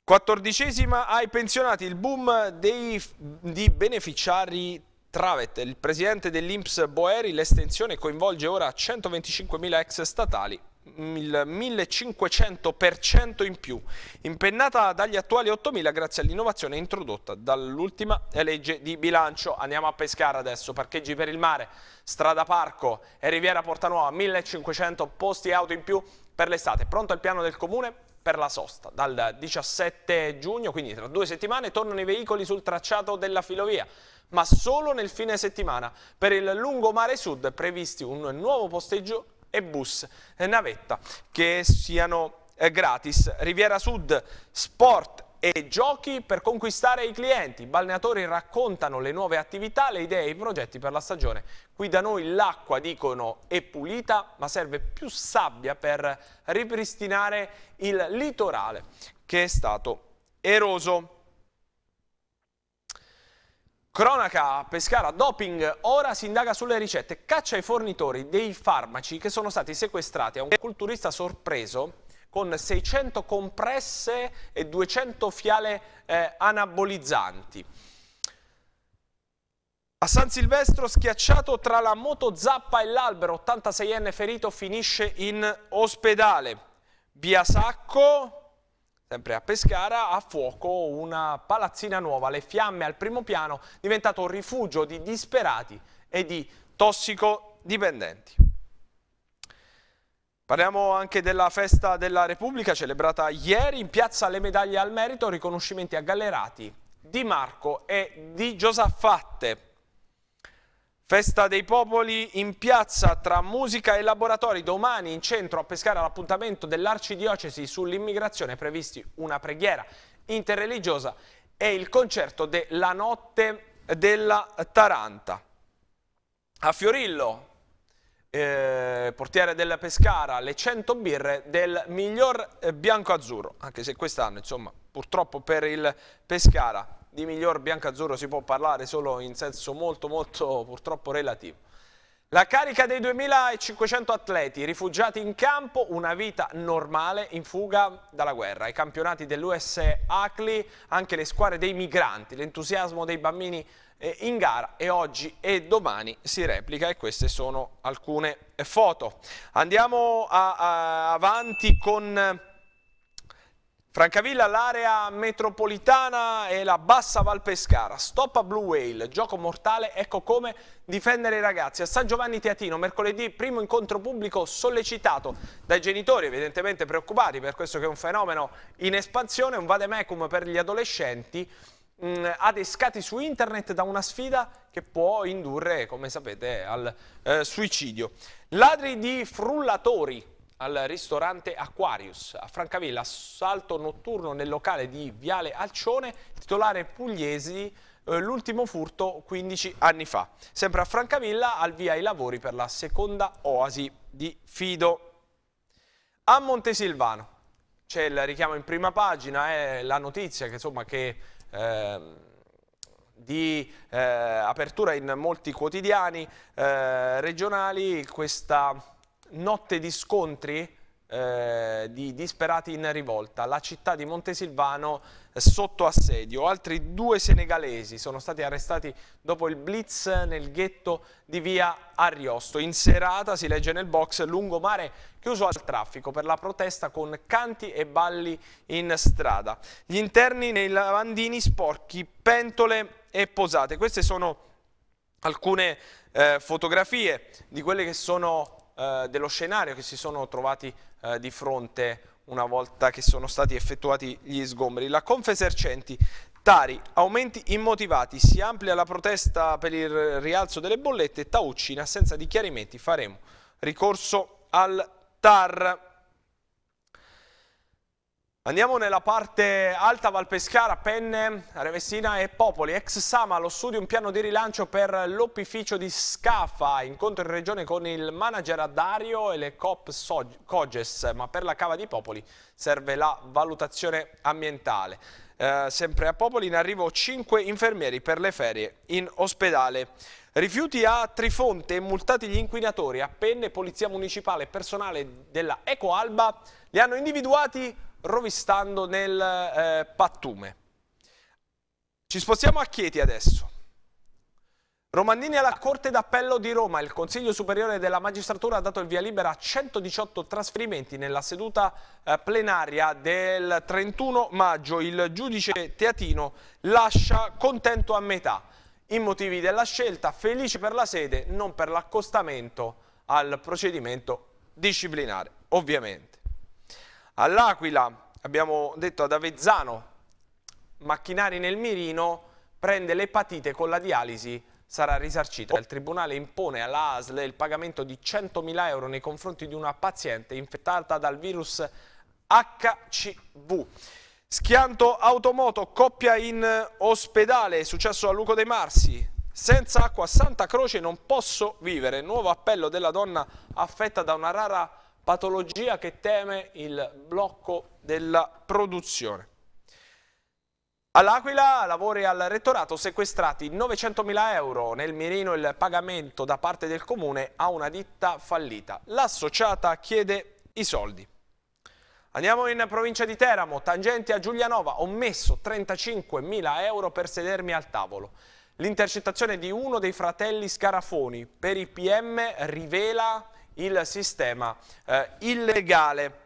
Speaker 1: Quattordicesima ai pensionati, il boom dei, di beneficiari Travet. Il presidente dell'Inps Boeri, l'estensione coinvolge ora 125.000 ex statali il 1500% in più, impennata dagli attuali 8.000 grazie all'innovazione introdotta dall'ultima legge di bilancio. Andiamo a pescare adesso, parcheggi per il mare, strada parco e riviera Porta Nuova, 1.500 posti auto in più per l'estate. Pronto il piano del comune? per la sosta. Dal 17 giugno, quindi tra due settimane, tornano i veicoli sul tracciato della filovia, ma solo nel fine settimana. Per il lungomare sud è previsti un nuovo posteggio e bus navetta che siano eh, gratis. Riviera Sud Sport e giochi per conquistare i clienti. I balneatori raccontano le nuove attività, le idee e i progetti per la stagione. Qui da noi l'acqua, dicono, è pulita, ma serve più sabbia per ripristinare il litorale che è stato eroso. Cronaca Pescara, doping, ora si indaga sulle ricette, caccia ai fornitori dei farmaci che sono stati sequestrati a un culturista sorpreso con 600 compresse e 200 fiale eh, anabolizzanti. A San Silvestro schiacciato tra la moto zappa e l'albero, 86enne ferito finisce in ospedale. Biasacco, Sempre a Pescara, a fuoco una palazzina nuova, le fiamme al primo piano, diventato un rifugio di disperati e di tossicodipendenti. Parliamo anche della festa della Repubblica celebrata ieri in piazza Le Medaglie al Merito, riconoscimenti a Gallerati, Di Marco e Di Giosaffatte. Festa dei Popoli in piazza tra musica e laboratori. Domani in centro a pescare l'appuntamento dell'Arcidiocesi sull'immigrazione previsti una preghiera interreligiosa e il concerto della notte della Taranta. A Fiorillo, eh, portiere della Pescara, le 100 birre del miglior eh, bianco-azzurro, anche se quest'anno, insomma, purtroppo per il Pescara di miglior biancazzurro si può parlare solo in senso molto molto purtroppo relativo. La carica dei 2500 atleti rifugiati in campo, una vita normale in fuga dalla guerra. Ai campionati dell'US ACLI anche le squadre dei migranti, l'entusiasmo dei bambini eh, in gara e oggi e domani si replica e queste sono alcune foto. Andiamo a, a, avanti con Francavilla, l'area metropolitana e la bassa Val Pescara. Stop a Blue Whale, gioco mortale, ecco come difendere i ragazzi. A San Giovanni Teatino, mercoledì, primo incontro pubblico sollecitato dai genitori, evidentemente preoccupati per questo che è un fenomeno in espansione, un vademecum per gli adolescenti mh, mm, adescati su internet da una sfida che può indurre, come sapete, al eh, suicidio. Ladri di frullatori, al ristorante Aquarius. A Francavilla, assalto notturno nel locale di Viale Alcione, titolare pugliesi, eh, l'ultimo furto 15 anni fa. Sempre a Francavilla, al via i lavori per la seconda oasi di Fido. A Montesilvano c'è il richiamo in prima pagina, è eh, la notizia che, insomma, che eh, di eh, apertura in molti quotidiani eh, regionali, questa notte di scontri eh, di disperati in rivolta, la città di Montesilvano eh, sotto assedio. Altri due senegalesi sono stati arrestati dopo il blitz nel ghetto di via Ariosto. In serata, si legge nel box, lungomare chiuso al traffico per la protesta con canti e balli in strada. Gli interni nei lavandini sporchi, pentole e posate. Queste sono alcune eh, fotografie di quelle che sono eh, dello scenario che si sono trovati eh, di fronte una volta che sono stati effettuati gli sgombri. La Confesercenti Tari, aumenti immotivati, si amplia la protesta per il rialzo delle bollette, Taucci in assenza di chiarimenti faremo ricorso al TAR. Andiamo nella parte alta Valpescara, Penne, Revessina e Popoli. Ex Sama, lo studio un piano di rilancio per l'opificio di Scafa. Incontro in regione con il manager Adario e le COP Coges, ma per la cava di Popoli serve la valutazione ambientale. Eh, sempre a Popoli in arrivo 5 infermieri per le ferie in ospedale. Rifiuti a Trifonte, multati gli inquinatori. A Penne, Polizia Municipale e personale della Ecoalba li hanno individuati rovistando nel eh, pattume. Ci spostiamo a Chieti adesso. Romandini alla Corte d'Appello di Roma. Il Consiglio Superiore della Magistratura ha dato il via libera a 118 trasferimenti nella seduta eh, plenaria del 31 maggio. Il giudice Teatino lascia contento a metà. I motivi della scelta, felice per la sede, non per l'accostamento al procedimento disciplinare, ovviamente. All'Aquila, abbiamo detto ad Avezzano, Macchinari nel mirino prende l'epatite con la dialisi sarà risarcita. Il Tribunale impone alla ASL il pagamento di 100.000 euro nei confronti di una paziente infettata dal virus HCV. Schianto automoto, coppia in ospedale, successo a Luco dei Marsi. Senza acqua Santa Croce non posso vivere. Nuovo appello della donna affetta da una rara patologia che teme il blocco della produzione. All'Aquila, lavori al rettorato, sequestrati 900.000 euro nel mirino il pagamento da parte del comune a una ditta fallita. L'associata chiede i soldi. Andiamo in provincia di Teramo, tangenti a Giulianova, ho messo 35.000 euro per sedermi al tavolo. L'intercettazione di uno dei fratelli Scarafoni per IPM rivela il sistema eh, illegale.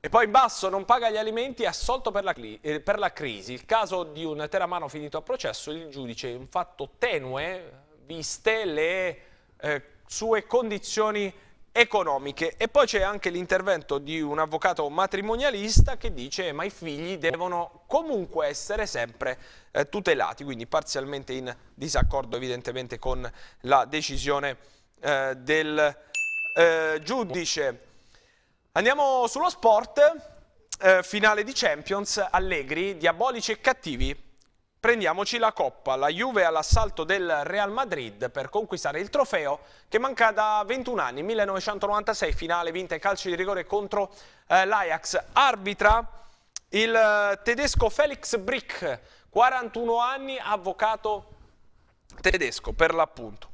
Speaker 1: E poi Basso non paga gli alimenti, è assolto per la, eh, per la crisi. Il caso di un teramano finito a processo, il giudice è un fatto tenue, viste le eh, sue condizioni economiche. E poi c'è anche l'intervento di un avvocato matrimonialista che dice ma i figli devono comunque essere sempre eh, tutelati, quindi parzialmente in disaccordo evidentemente con la decisione eh, del eh, giudice. Andiamo sullo sport, eh, finale di Champions, Allegri, diabolici e cattivi. Prendiamoci la coppa, la Juve all'assalto del Real Madrid per conquistare il trofeo che manca da 21 anni, 1996 finale vinta in calcio di rigore contro eh, l'Ajax. Arbitra il tedesco Felix Brick, 41 anni, avvocato tedesco per l'appunto.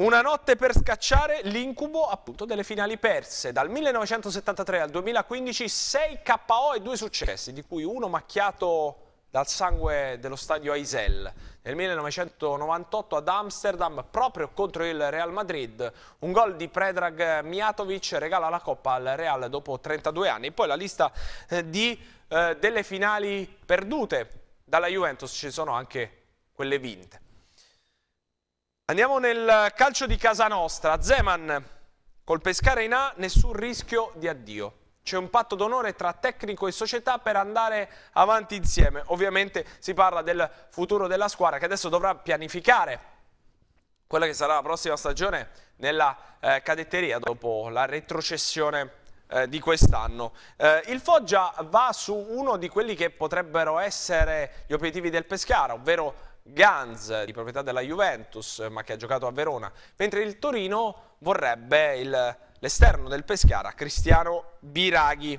Speaker 1: Una notte per scacciare l'incubo appunto delle finali perse. Dal 1973 al 2015 6 KO e 2 successi, di cui uno macchiato dal sangue dello stadio Aisel. Nel 1998 ad Amsterdam, proprio contro il Real Madrid, un gol di Predrag Mijatovic regala la Coppa al Real dopo 32 anni. Poi la lista eh, di, eh, delle finali perdute dalla Juventus, ci sono anche quelle vinte. Andiamo nel calcio di casa nostra. Zeman, col pescare in A, nessun rischio di addio. C'è un patto d'onore tra tecnico e società per andare avanti insieme. Ovviamente si parla del futuro della squadra che adesso dovrà pianificare quella che sarà la prossima stagione nella eh, cadetteria dopo la retrocessione eh, di quest'anno. Eh, il Foggia va su uno di quelli che potrebbero essere gli obiettivi del Pescara, ovvero Ganz di proprietà della Juventus ma che ha giocato a Verona, mentre il Torino vorrebbe l'esterno del Pescara Cristiano Biraghi.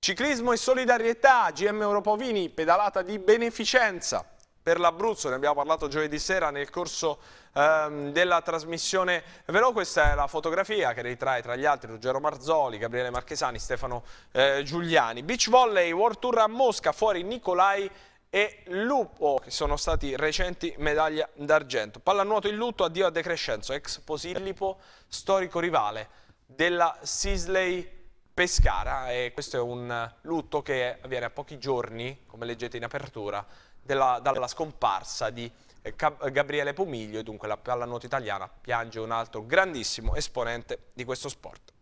Speaker 1: Ciclismo e solidarietà, GM Europovini, pedalata di beneficenza per l'Abruzzo, ne abbiamo parlato giovedì sera nel corso ehm, della trasmissione Velo, questa è la fotografia che ritrae tra gli altri Ruggero Marzoli, Gabriele Marchesani, Stefano eh, Giuliani. Beach volley, World Tour a Mosca, fuori Nicolai e Lupo, che sono stati recenti medaglia d'argento. Pallanuoto in lutto, addio a De Crescenzo, ex Posillipo, storico rivale della Sisley Pescara e questo è un lutto che avviene a pochi giorni, come leggete in apertura, della, dalla scomparsa di eh, Gabriele Pomiglio e dunque la pallanuoto italiana piange un altro grandissimo esponente di questo sport.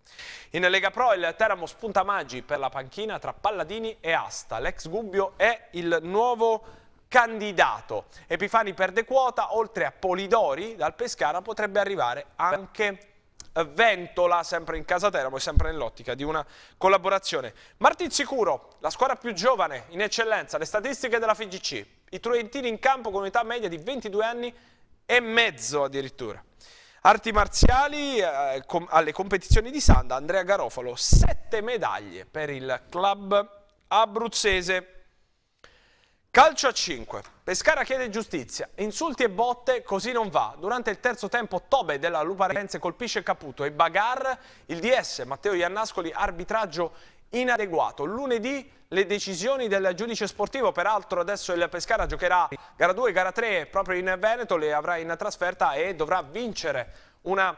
Speaker 1: In Lega Pro il Teramo spunta Maggi per la panchina tra Palladini e Asta. L'ex Gubbio è il nuovo candidato. Epifani perde quota, oltre a Polidori dal Pescara potrebbe arrivare anche eh, ventola, sempre in casa Teramo e sempre nell'ottica di una collaborazione. Martin Sicuro, la squadra più giovane in eccellenza, le statistiche della FGC, i truentini in campo con un'età media di 22 anni e mezzo addirittura. Arti marziali eh, com alle competizioni di Sanda, Andrea Garofalo, 7 medaglie per il club abruzzese. Calcio a 5. Pescara chiede giustizia. Insulti e botte, così non va. Durante il terzo tempo Tobe della Luparense colpisce Caputo e Bagar, il DS, Matteo Iannascoli, arbitraggio inadeguato. Lunedì le decisioni del giudice sportivo, peraltro adesso il Pescara giocherà gara 2 gara 3 proprio in Veneto, le avrà in trasferta e dovrà vincere una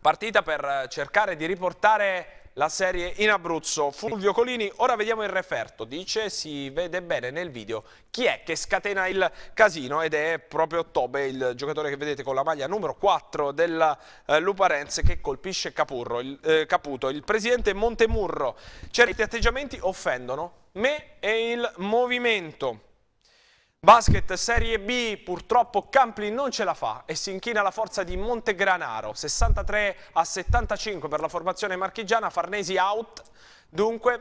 Speaker 1: partita per cercare di riportare la serie in Abruzzo. Fulvio Colini, ora vediamo il referto, dice si vede bene nel video chi è che scatena il casino ed è proprio Tobe, il giocatore che vedete con la maglia numero 4 della eh, Luparenz che colpisce Capurro, il, eh, Caputo. Il presidente Montemurro, certi atteggiamenti offendono me e il movimento. Basket Serie B, purtroppo Campli non ce la fa e si inchina alla forza di Montegranaro, 63 a 75 per la formazione marchigiana, Farnesi out, dunque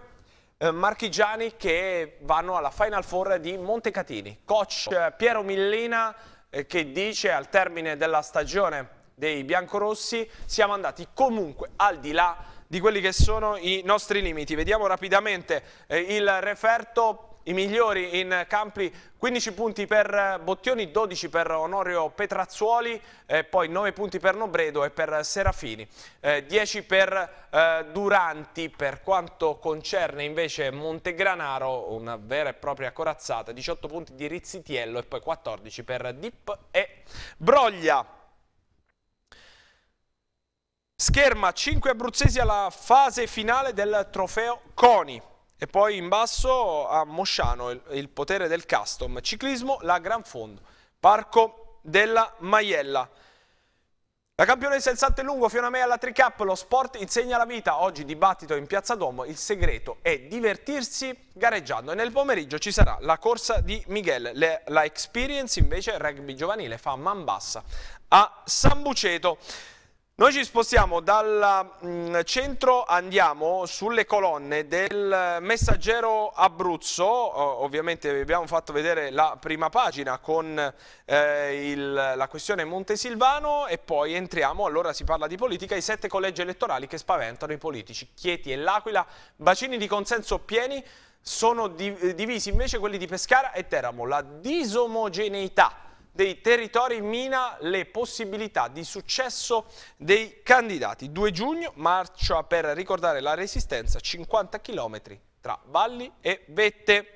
Speaker 1: eh, marchigiani che vanno alla Final Four di Montecatini. Coach eh, Piero Millina eh, che dice al termine della stagione dei biancorossi siamo andati comunque al di là di quelli che sono i nostri limiti. Vediamo rapidamente eh, il referto i migliori in campi, 15 punti per eh, Bottioni, 12 per Onorio Petrazzuoli, eh, poi 9 punti per Nobredo e per Serafini, eh, 10 per eh, Duranti. Per quanto concerne invece Montegranaro, una vera e propria corazzata, 18 punti di Rizzitiello e poi 14 per Dip e Broglia. Scherma 5 abruzzesi alla fase finale del trofeo Coni. E poi in basso a Mosciano il, il potere del custom, ciclismo la Gran Fondo, Parco della Maiella. La campionessa del lungo, Fiona Mea alla Tricap, lo sport insegna la vita. Oggi dibattito in Piazza Domo, il segreto è divertirsi gareggiando. E nel pomeriggio ci sarà la corsa di Miguel. Le, la Experience invece rugby giovanile fa man bassa a San Buceto. Noi ci spostiamo dal mm, centro, andiamo sulle colonne del Messaggero Abruzzo, ovviamente abbiamo fatto vedere la prima pagina con eh, il, la questione Montesilvano e poi entriamo, allora si parla di politica, i sette collegi elettorali che spaventano i politici, Chieti e L'Aquila, bacini di consenso pieni, sono di, divisi invece quelli di Pescara e Teramo, la disomogeneità dei territori mina le possibilità di successo dei candidati. 2 giugno, marcia per ricordare la resistenza, 50 km tra valli e vette.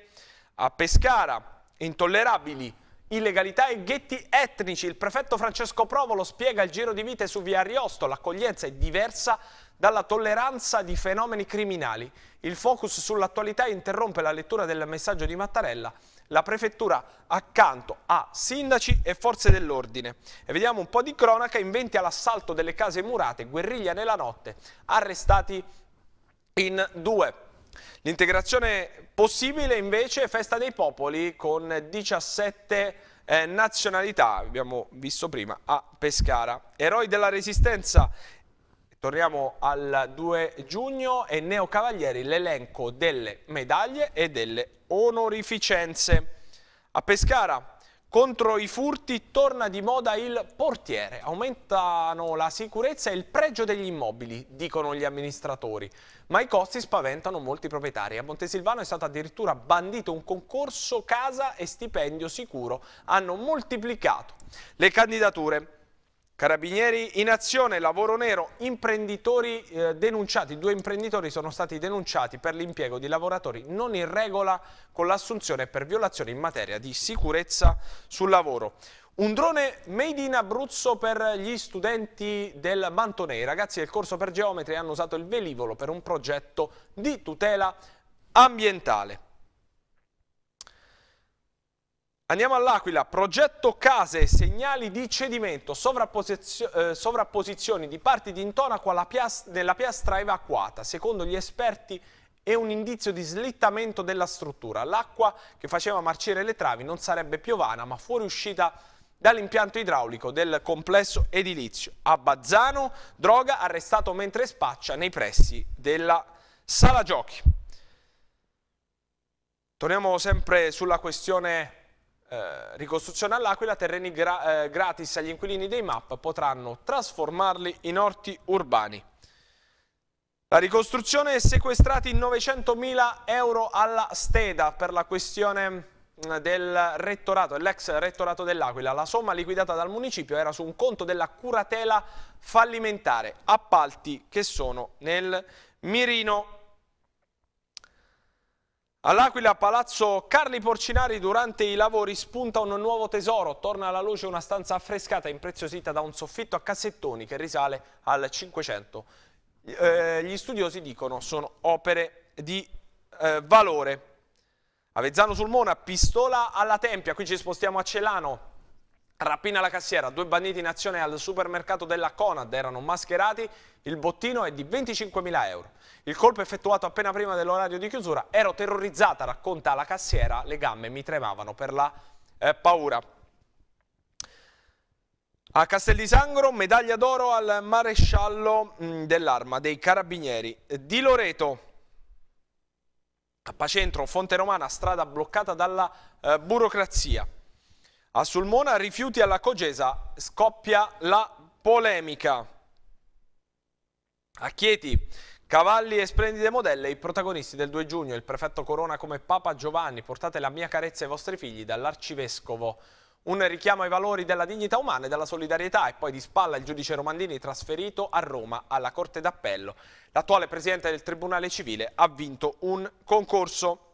Speaker 1: A Pescara, intollerabili illegalità e ghetti etnici. Il prefetto Francesco Provolo spiega il giro di vite su via Ariosto. L'accoglienza è diversa dalla tolleranza di fenomeni criminali. Il focus sull'attualità interrompe la lettura del messaggio di Mattarella la prefettura accanto a sindaci e forze dell'ordine. E vediamo un po' di cronaca, inventi all'assalto delle case murate, guerriglia nella notte, arrestati in due. L'integrazione possibile invece è Festa dei Popoli con 17 eh, nazionalità, abbiamo visto prima, a Pescara. Eroi della Resistenza Torniamo al 2 giugno e Neo Cavalieri l'elenco delle medaglie e delle onorificenze. A Pescara Contro i furti torna di moda il portiere, aumentano la sicurezza e il pregio degli immobili, dicono gli amministratori, ma i costi spaventano molti proprietari. A Montesilvano è stato addirittura bandito un concorso casa e stipendio sicuro, hanno moltiplicato le candidature. Carabinieri in azione, lavoro nero, imprenditori eh, denunciati, due imprenditori sono stati denunciati per l'impiego di lavoratori non in regola con l'assunzione per violazione in materia di sicurezza sul lavoro. Un drone made in Abruzzo per gli studenti del Mantone. I ragazzi del corso per geometri hanno usato il velivolo per un progetto di tutela ambientale. Andiamo all'Aquila, progetto case, segnali di cedimento, eh, sovrapposizioni di parti di intonaco piastra, nella piastra evacuata. Secondo gli esperti è un indizio di slittamento della struttura. L'acqua che faceva marcire le travi non sarebbe piovana ma fuoriuscita dall'impianto idraulico del complesso edilizio. A Bazzano, droga arrestato mentre spaccia nei pressi della sala giochi. Torniamo sempre sulla questione eh, ricostruzione all'Aquila, terreni gra eh, gratis agli inquilini dei MAP potranno trasformarli in orti urbani. La ricostruzione è sequestrati 900.000 euro alla Steda per la questione mm, del rettorato, l'ex rettorato dell'Aquila. La somma liquidata dal municipio era su un conto della curatela fallimentare, appalti che sono nel mirino All'Aquila, Palazzo Carli Porcinari, durante i lavori spunta un nuovo tesoro. Torna alla luce una stanza affrescata impreziosita da un soffitto a cassettoni che risale al 500. Eh, gli studiosi dicono sono opere di eh, valore. Avezzano sul Mona, pistola alla Tempia, qui ci spostiamo a Celano. Rapina alla cassiera, due banditi in azione al supermercato della Conad erano mascherati, il bottino è di 25.000 euro. Il colpo effettuato appena prima dell'orario di chiusura, ero terrorizzata, racconta la cassiera, le gambe mi tremavano per la eh, paura. A Castel di Sangro, medaglia d'oro al maresciallo mm, dell'arma dei carabinieri. Eh, di Loreto, a Pacentro, Fonte Romana, strada bloccata dalla eh, burocrazia. A Sulmona rifiuti alla Cogesa scoppia la polemica. A Chieti, cavalli e splendide modelle, i protagonisti del 2 giugno, il prefetto Corona come Papa Giovanni, portate la mia carezza ai vostri figli dall'arcivescovo. Un richiamo ai valori della dignità umana e della solidarietà e poi di spalla il giudice Romandini trasferito a Roma alla Corte d'Appello. L'attuale presidente del Tribunale Civile ha vinto un concorso.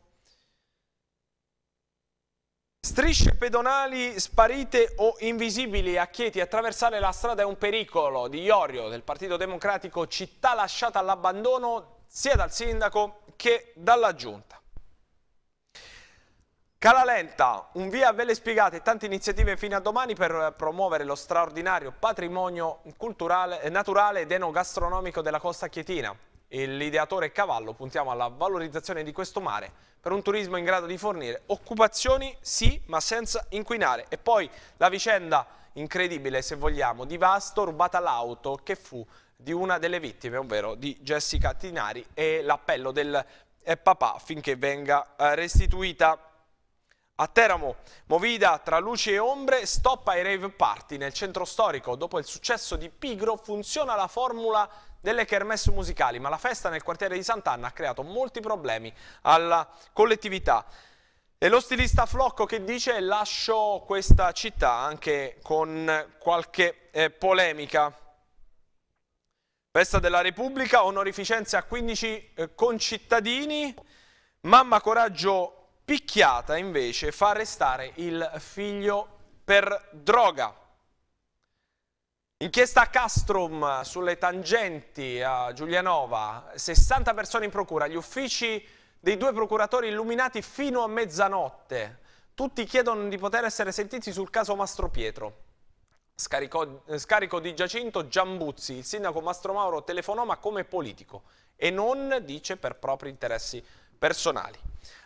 Speaker 1: Strisce pedonali sparite o invisibili a Chieti, attraversare la strada è un pericolo di Iorio del Partito Democratico, città lasciata all'abbandono sia dal sindaco che dalla giunta. Cala lenta, un via a vele spiegate e tante iniziative fino a domani per promuovere lo straordinario patrimonio culturale, naturale ed enogastronomico della costa chietina e l'ideatore Cavallo puntiamo alla valorizzazione di questo mare per un turismo in grado di fornire occupazioni, sì, ma senza inquinare. E poi la vicenda incredibile, se vogliamo, di Vasto, rubata l'auto che fu di una delle vittime, ovvero di Jessica Tinari, e l'appello del eh, papà affinché venga eh, restituita. A Teramo, Movida tra luci e ombre, stoppa ai rave party nel centro storico. Dopo il successo di Pigro funziona la formula delle kermesse musicali, ma la festa nel quartiere di Sant'Anna ha creato molti problemi alla collettività. E lo stilista Flocco che dice lascio questa città anche con qualche eh, polemica. Festa della Repubblica, onorificenza a 15 eh, concittadini, mamma coraggio picchiata invece fa arrestare il figlio per droga. Inchiesta Castrum sulle tangenti a Giulianova, 60 persone in procura, gli uffici dei due procuratori illuminati fino a mezzanotte. Tutti chiedono di poter essere sentiti sul caso Mastro Pietro. Scarico, eh, scarico di Giacinto Giambuzzi, il sindaco Mastro Mauro telefonò ma come politico e non dice per propri interessi personali.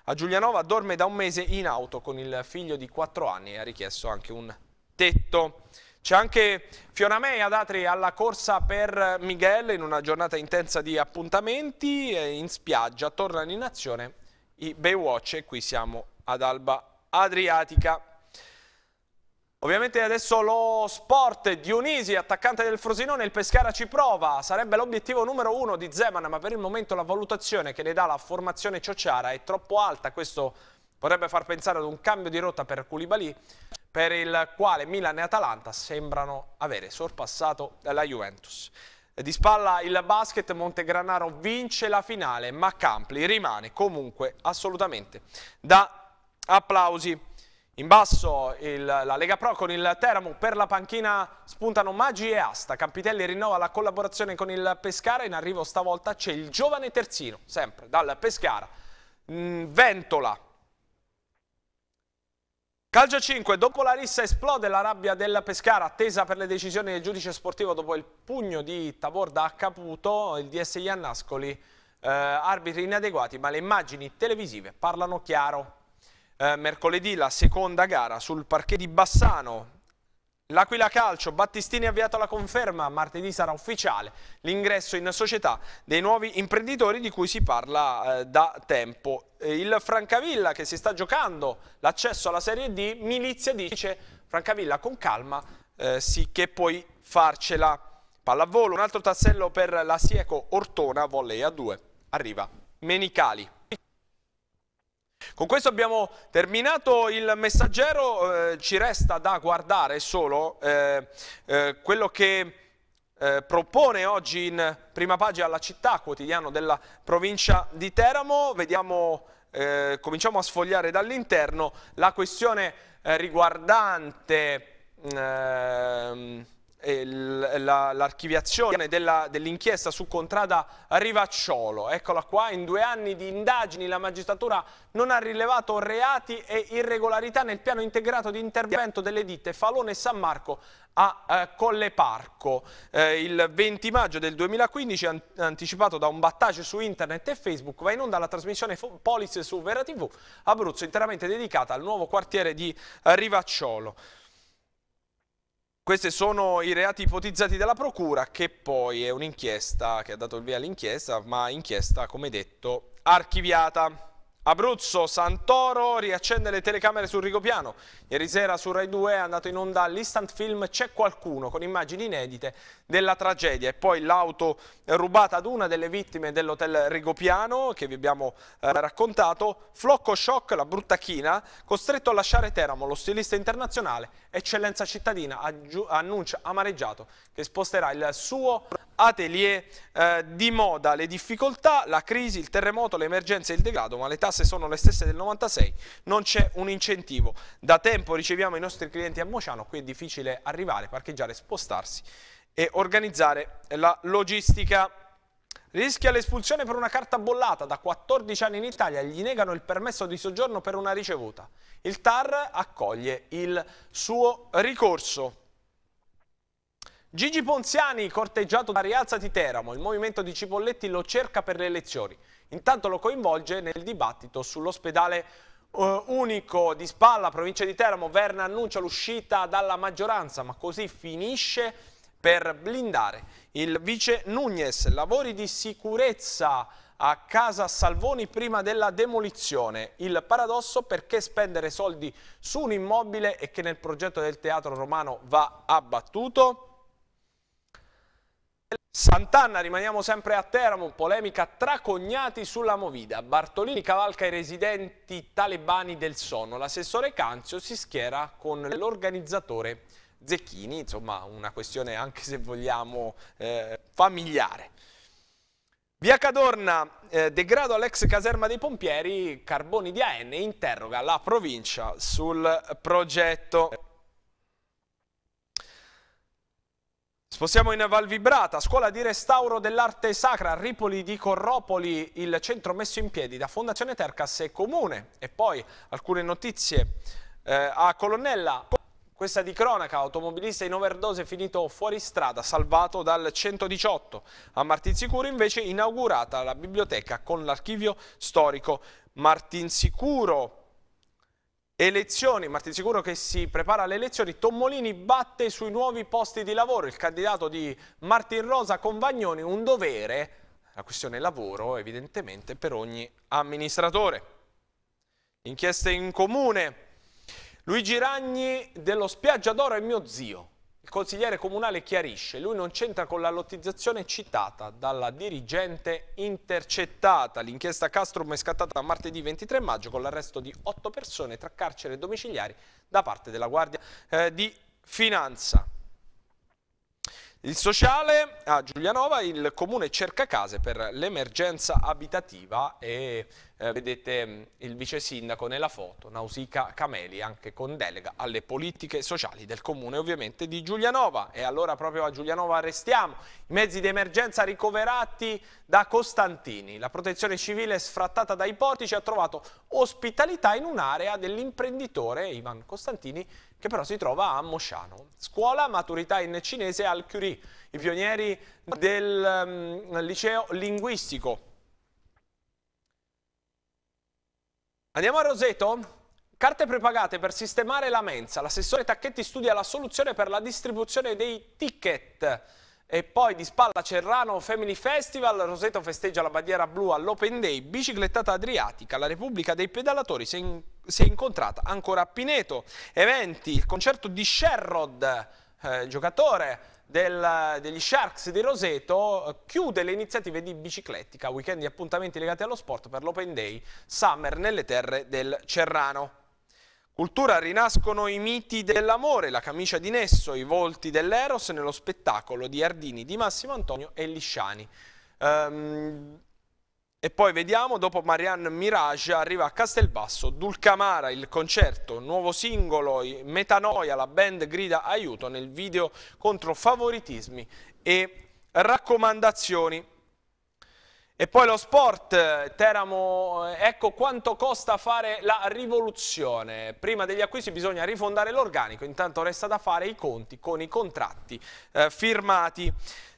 Speaker 1: A Giulianova dorme da un mese in auto con il figlio di 4 anni e ha richiesto anche un tetto. C'è anche Fioramei ad Atri alla corsa per Miguel in una giornata intensa di appuntamenti in spiaggia, tornano in azione i Baywatch e qui siamo ad Alba Adriatica. Ovviamente adesso lo sport, Dionisi, attaccante del Frosinone, il Pescara ci prova, sarebbe l'obiettivo numero uno di Zeman, ma per il momento la valutazione che ne dà la formazione Ciociara è troppo alta, questo potrebbe far pensare ad un cambio di rotta per Culibali per il quale Milan e Atalanta sembrano avere sorpassato la Juventus. Di spalla il basket, Montegranaro vince la finale, ma Campli rimane comunque assolutamente da applausi. In basso il, la Lega Pro con il Teramo, per la panchina spuntano Maggi e Asta, Campitelli rinnova la collaborazione con il Pescara, in arrivo stavolta c'è il giovane terzino, sempre dal Pescara, mm, Ventola, Calcio 5, dopo la rissa esplode la rabbia del Pescara, attesa per le decisioni del giudice sportivo dopo il pugno di Taborda a Caputo, il DS Iannascoli, eh, arbitri inadeguati, ma le immagini televisive parlano chiaro. Eh, mercoledì la seconda gara sul parquet di Bassano, L'Aquila Calcio, Battistini avviato la conferma, martedì sarà ufficiale l'ingresso in società dei nuovi imprenditori di cui si parla eh, da tempo. Eh, il Francavilla che si sta giocando l'accesso alla Serie D, Milizia dice Francavilla con calma eh, sì che puoi farcela. Pallavolo, un altro tassello per la Sieco, Ortona, volley a due, arriva Menicali. Con questo abbiamo terminato il messaggero, eh, ci resta da guardare solo eh, eh, quello che eh, propone oggi in prima pagina la città, quotidiano della provincia di Teramo, Vediamo, eh, cominciamo a sfogliare dall'interno la questione eh, riguardante... Ehm, eh, l'archiviazione dell'inchiesta dell su Contrada Rivacciolo. Eccola qua, in due anni di indagini la magistratura non ha rilevato reati e irregolarità nel piano integrato di intervento delle ditte Falone e San Marco a eh, Parco. Eh, il 20 maggio del 2015, an anticipato da un battage su internet e Facebook, va in onda la trasmissione Polis su Vera TV, Abruzzo interamente dedicata al nuovo quartiere di eh, Rivacciolo. Questi sono i reati ipotizzati dalla Procura, che poi è un'inchiesta che ha dato il via all'inchiesta, ma inchiesta, come detto, archiviata. Abruzzo, Santoro riaccende le telecamere su Rigopiano. Ieri sera su Rai 2 è andato in onda l'instant film C'è qualcuno con immagini inedite della tragedia e poi l'auto rubata ad una delle vittime dell'hotel Rigopiano che vi abbiamo eh, raccontato. Flocco Shock, la brutta china, costretto a lasciare Teramo, lo stilista internazionale, eccellenza cittadina, annuncia amareggiato che sposterà il suo atelier eh, di moda. Le difficoltà, la crisi, il terremoto, le emergenze e il degrado, ma le tasse tasse sono le stesse del 96, non c'è un incentivo. Da tempo riceviamo i nostri clienti a Mociano, qui è difficile arrivare, parcheggiare, spostarsi e organizzare la logistica. Rischia l'espulsione per una carta bollata, da 14 anni in Italia gli negano il permesso di soggiorno per una ricevuta. Il TAR accoglie il suo ricorso. Gigi Ponziani, corteggiato da Rialza di Teramo, il movimento di Cipolletti lo cerca per le elezioni. Intanto lo coinvolge nel dibattito sull'ospedale eh, unico di Spalla, provincia di Teramo. Verna annuncia l'uscita dalla maggioranza, ma così finisce per blindare il vice Nunez. Lavori di sicurezza a casa Salvoni prima della demolizione. Il paradosso perché spendere soldi su un immobile e che nel progetto del teatro romano va abbattuto? Sant'Anna, rimaniamo sempre a Teramo, polemica tra cognati sulla Movida. Bartolini cavalca i residenti talebani del sonno. L'assessore Canzio si schiera con l'organizzatore Zecchini, insomma una questione anche se vogliamo eh, familiare. Via Cadorna, eh, degrado all'ex caserma dei pompieri, Carboni di AN interroga la provincia sul progetto. Spostiamo in Val Vibrata, scuola di restauro dell'arte sacra a Ripoli di Corropoli, il centro messo in piedi da Fondazione Tercas e Comune. E poi alcune notizie eh, a Colonnella, questa di cronaca, automobilista in overdose finito fuori strada, salvato dal 118. A Martinsicuro invece inaugurata la biblioteca con l'archivio storico Martinsicuro. Elezioni, martedì sicuro che si prepara alle elezioni, Tommolini batte sui nuovi posti di lavoro, il candidato di Martin Rosa Convagnoni, un dovere, la questione lavoro evidentemente per ogni amministratore. Inchieste in comune, Luigi Ragni dello Spiaggia d'Oro è mio zio, il consigliere comunale chiarisce, lui non c'entra con la lottizzazione citata dalla dirigente intercettata. L'inchiesta Castrum è scattata martedì 23 maggio con l'arresto di otto persone tra carcere e domiciliari da parte della Guardia eh, di Finanza. Il sociale a Giulianova, il comune cerca case per l'emergenza abitativa e eh, vedete il vice sindaco nella foto, Nausica Cameli, anche con delega alle politiche sociali del comune ovviamente di Giulianova. E allora proprio a Giulianova restiamo. I mezzi di emergenza ricoverati da Costantini. La protezione civile sfrattata dai portici ha trovato ospitalità in un'area dell'imprenditore Ivan Costantini che però si trova a Mosciano. Scuola, maturità in cinese al Curie, i pionieri del um, liceo linguistico. Andiamo a Roseto? Carte prepagate per sistemare la mensa. L'assessore Tacchetti studia la soluzione per la distribuzione dei ticket. E poi di spalla Cerrano Family Festival, Roseto festeggia la bandiera blu all'Open Day, biciclettata adriatica, la Repubblica dei Pedalatori si è, in, si è incontrata ancora a Pineto, eventi, il concerto di Sherrod, eh, giocatore del, degli Sharks di Roseto chiude le iniziative di biciclettica, weekend di appuntamenti legati allo sport per l'Open Day Summer nelle terre del Cerrano. Cultura rinascono i miti dell'amore, la camicia di Nesso, i volti dell'Eros nello spettacolo di Ardini, di Massimo Antonio e Lisciani. Um, e poi vediamo, dopo Marianne Mirage arriva a Castelbasso, Dulcamara, il concerto, nuovo singolo, Metanoia, la band grida aiuto nel video contro favoritismi e raccomandazioni. E poi lo sport, Teramo, ecco quanto costa fare la rivoluzione. Prima degli acquisti bisogna rifondare l'organico, intanto resta da fare i conti con i contratti eh, firmati.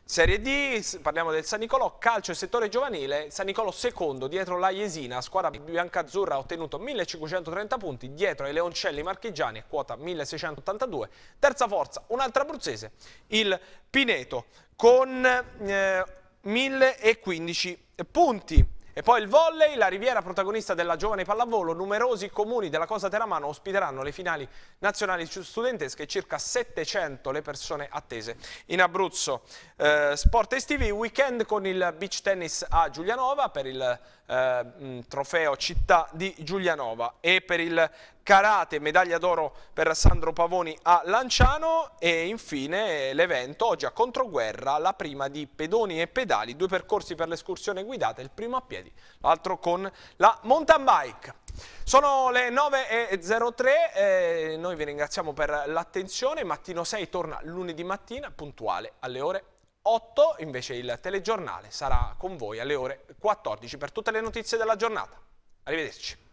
Speaker 1: Serie D, parliamo del San Nicolò, calcio e settore giovanile, San Nicolò secondo dietro la Jesina, squadra biancazzurra ha ottenuto 1530 punti, dietro ai Leoncelli Marchigiani quota 1682, terza forza un'altra abruzzese, il Pineto con eh, 1015 punti punti. E poi il volley, la riviera protagonista della giovane pallavolo, numerosi comuni della Cosa Teramano ospiteranno le finali nazionali studentesche, circa 700 le persone attese. In Abruzzo, eh, Sport Estivi, weekend con il beach tennis a Giulianova per il eh, trofeo città di Giulianova e per il karate medaglia d'oro per Sandro Pavoni a Lanciano e infine l'evento oggi a Controguerra, la prima di pedoni e pedali, due percorsi per l'escursione guidata, il primo a piedi, l'altro con la mountain bike. Sono le 9.03, eh, noi vi ringraziamo per l'attenzione, Mattino 6 torna lunedì mattina puntuale alle ore 8. 8, invece il telegiornale sarà con voi alle ore 14 per tutte le notizie della giornata. Arrivederci.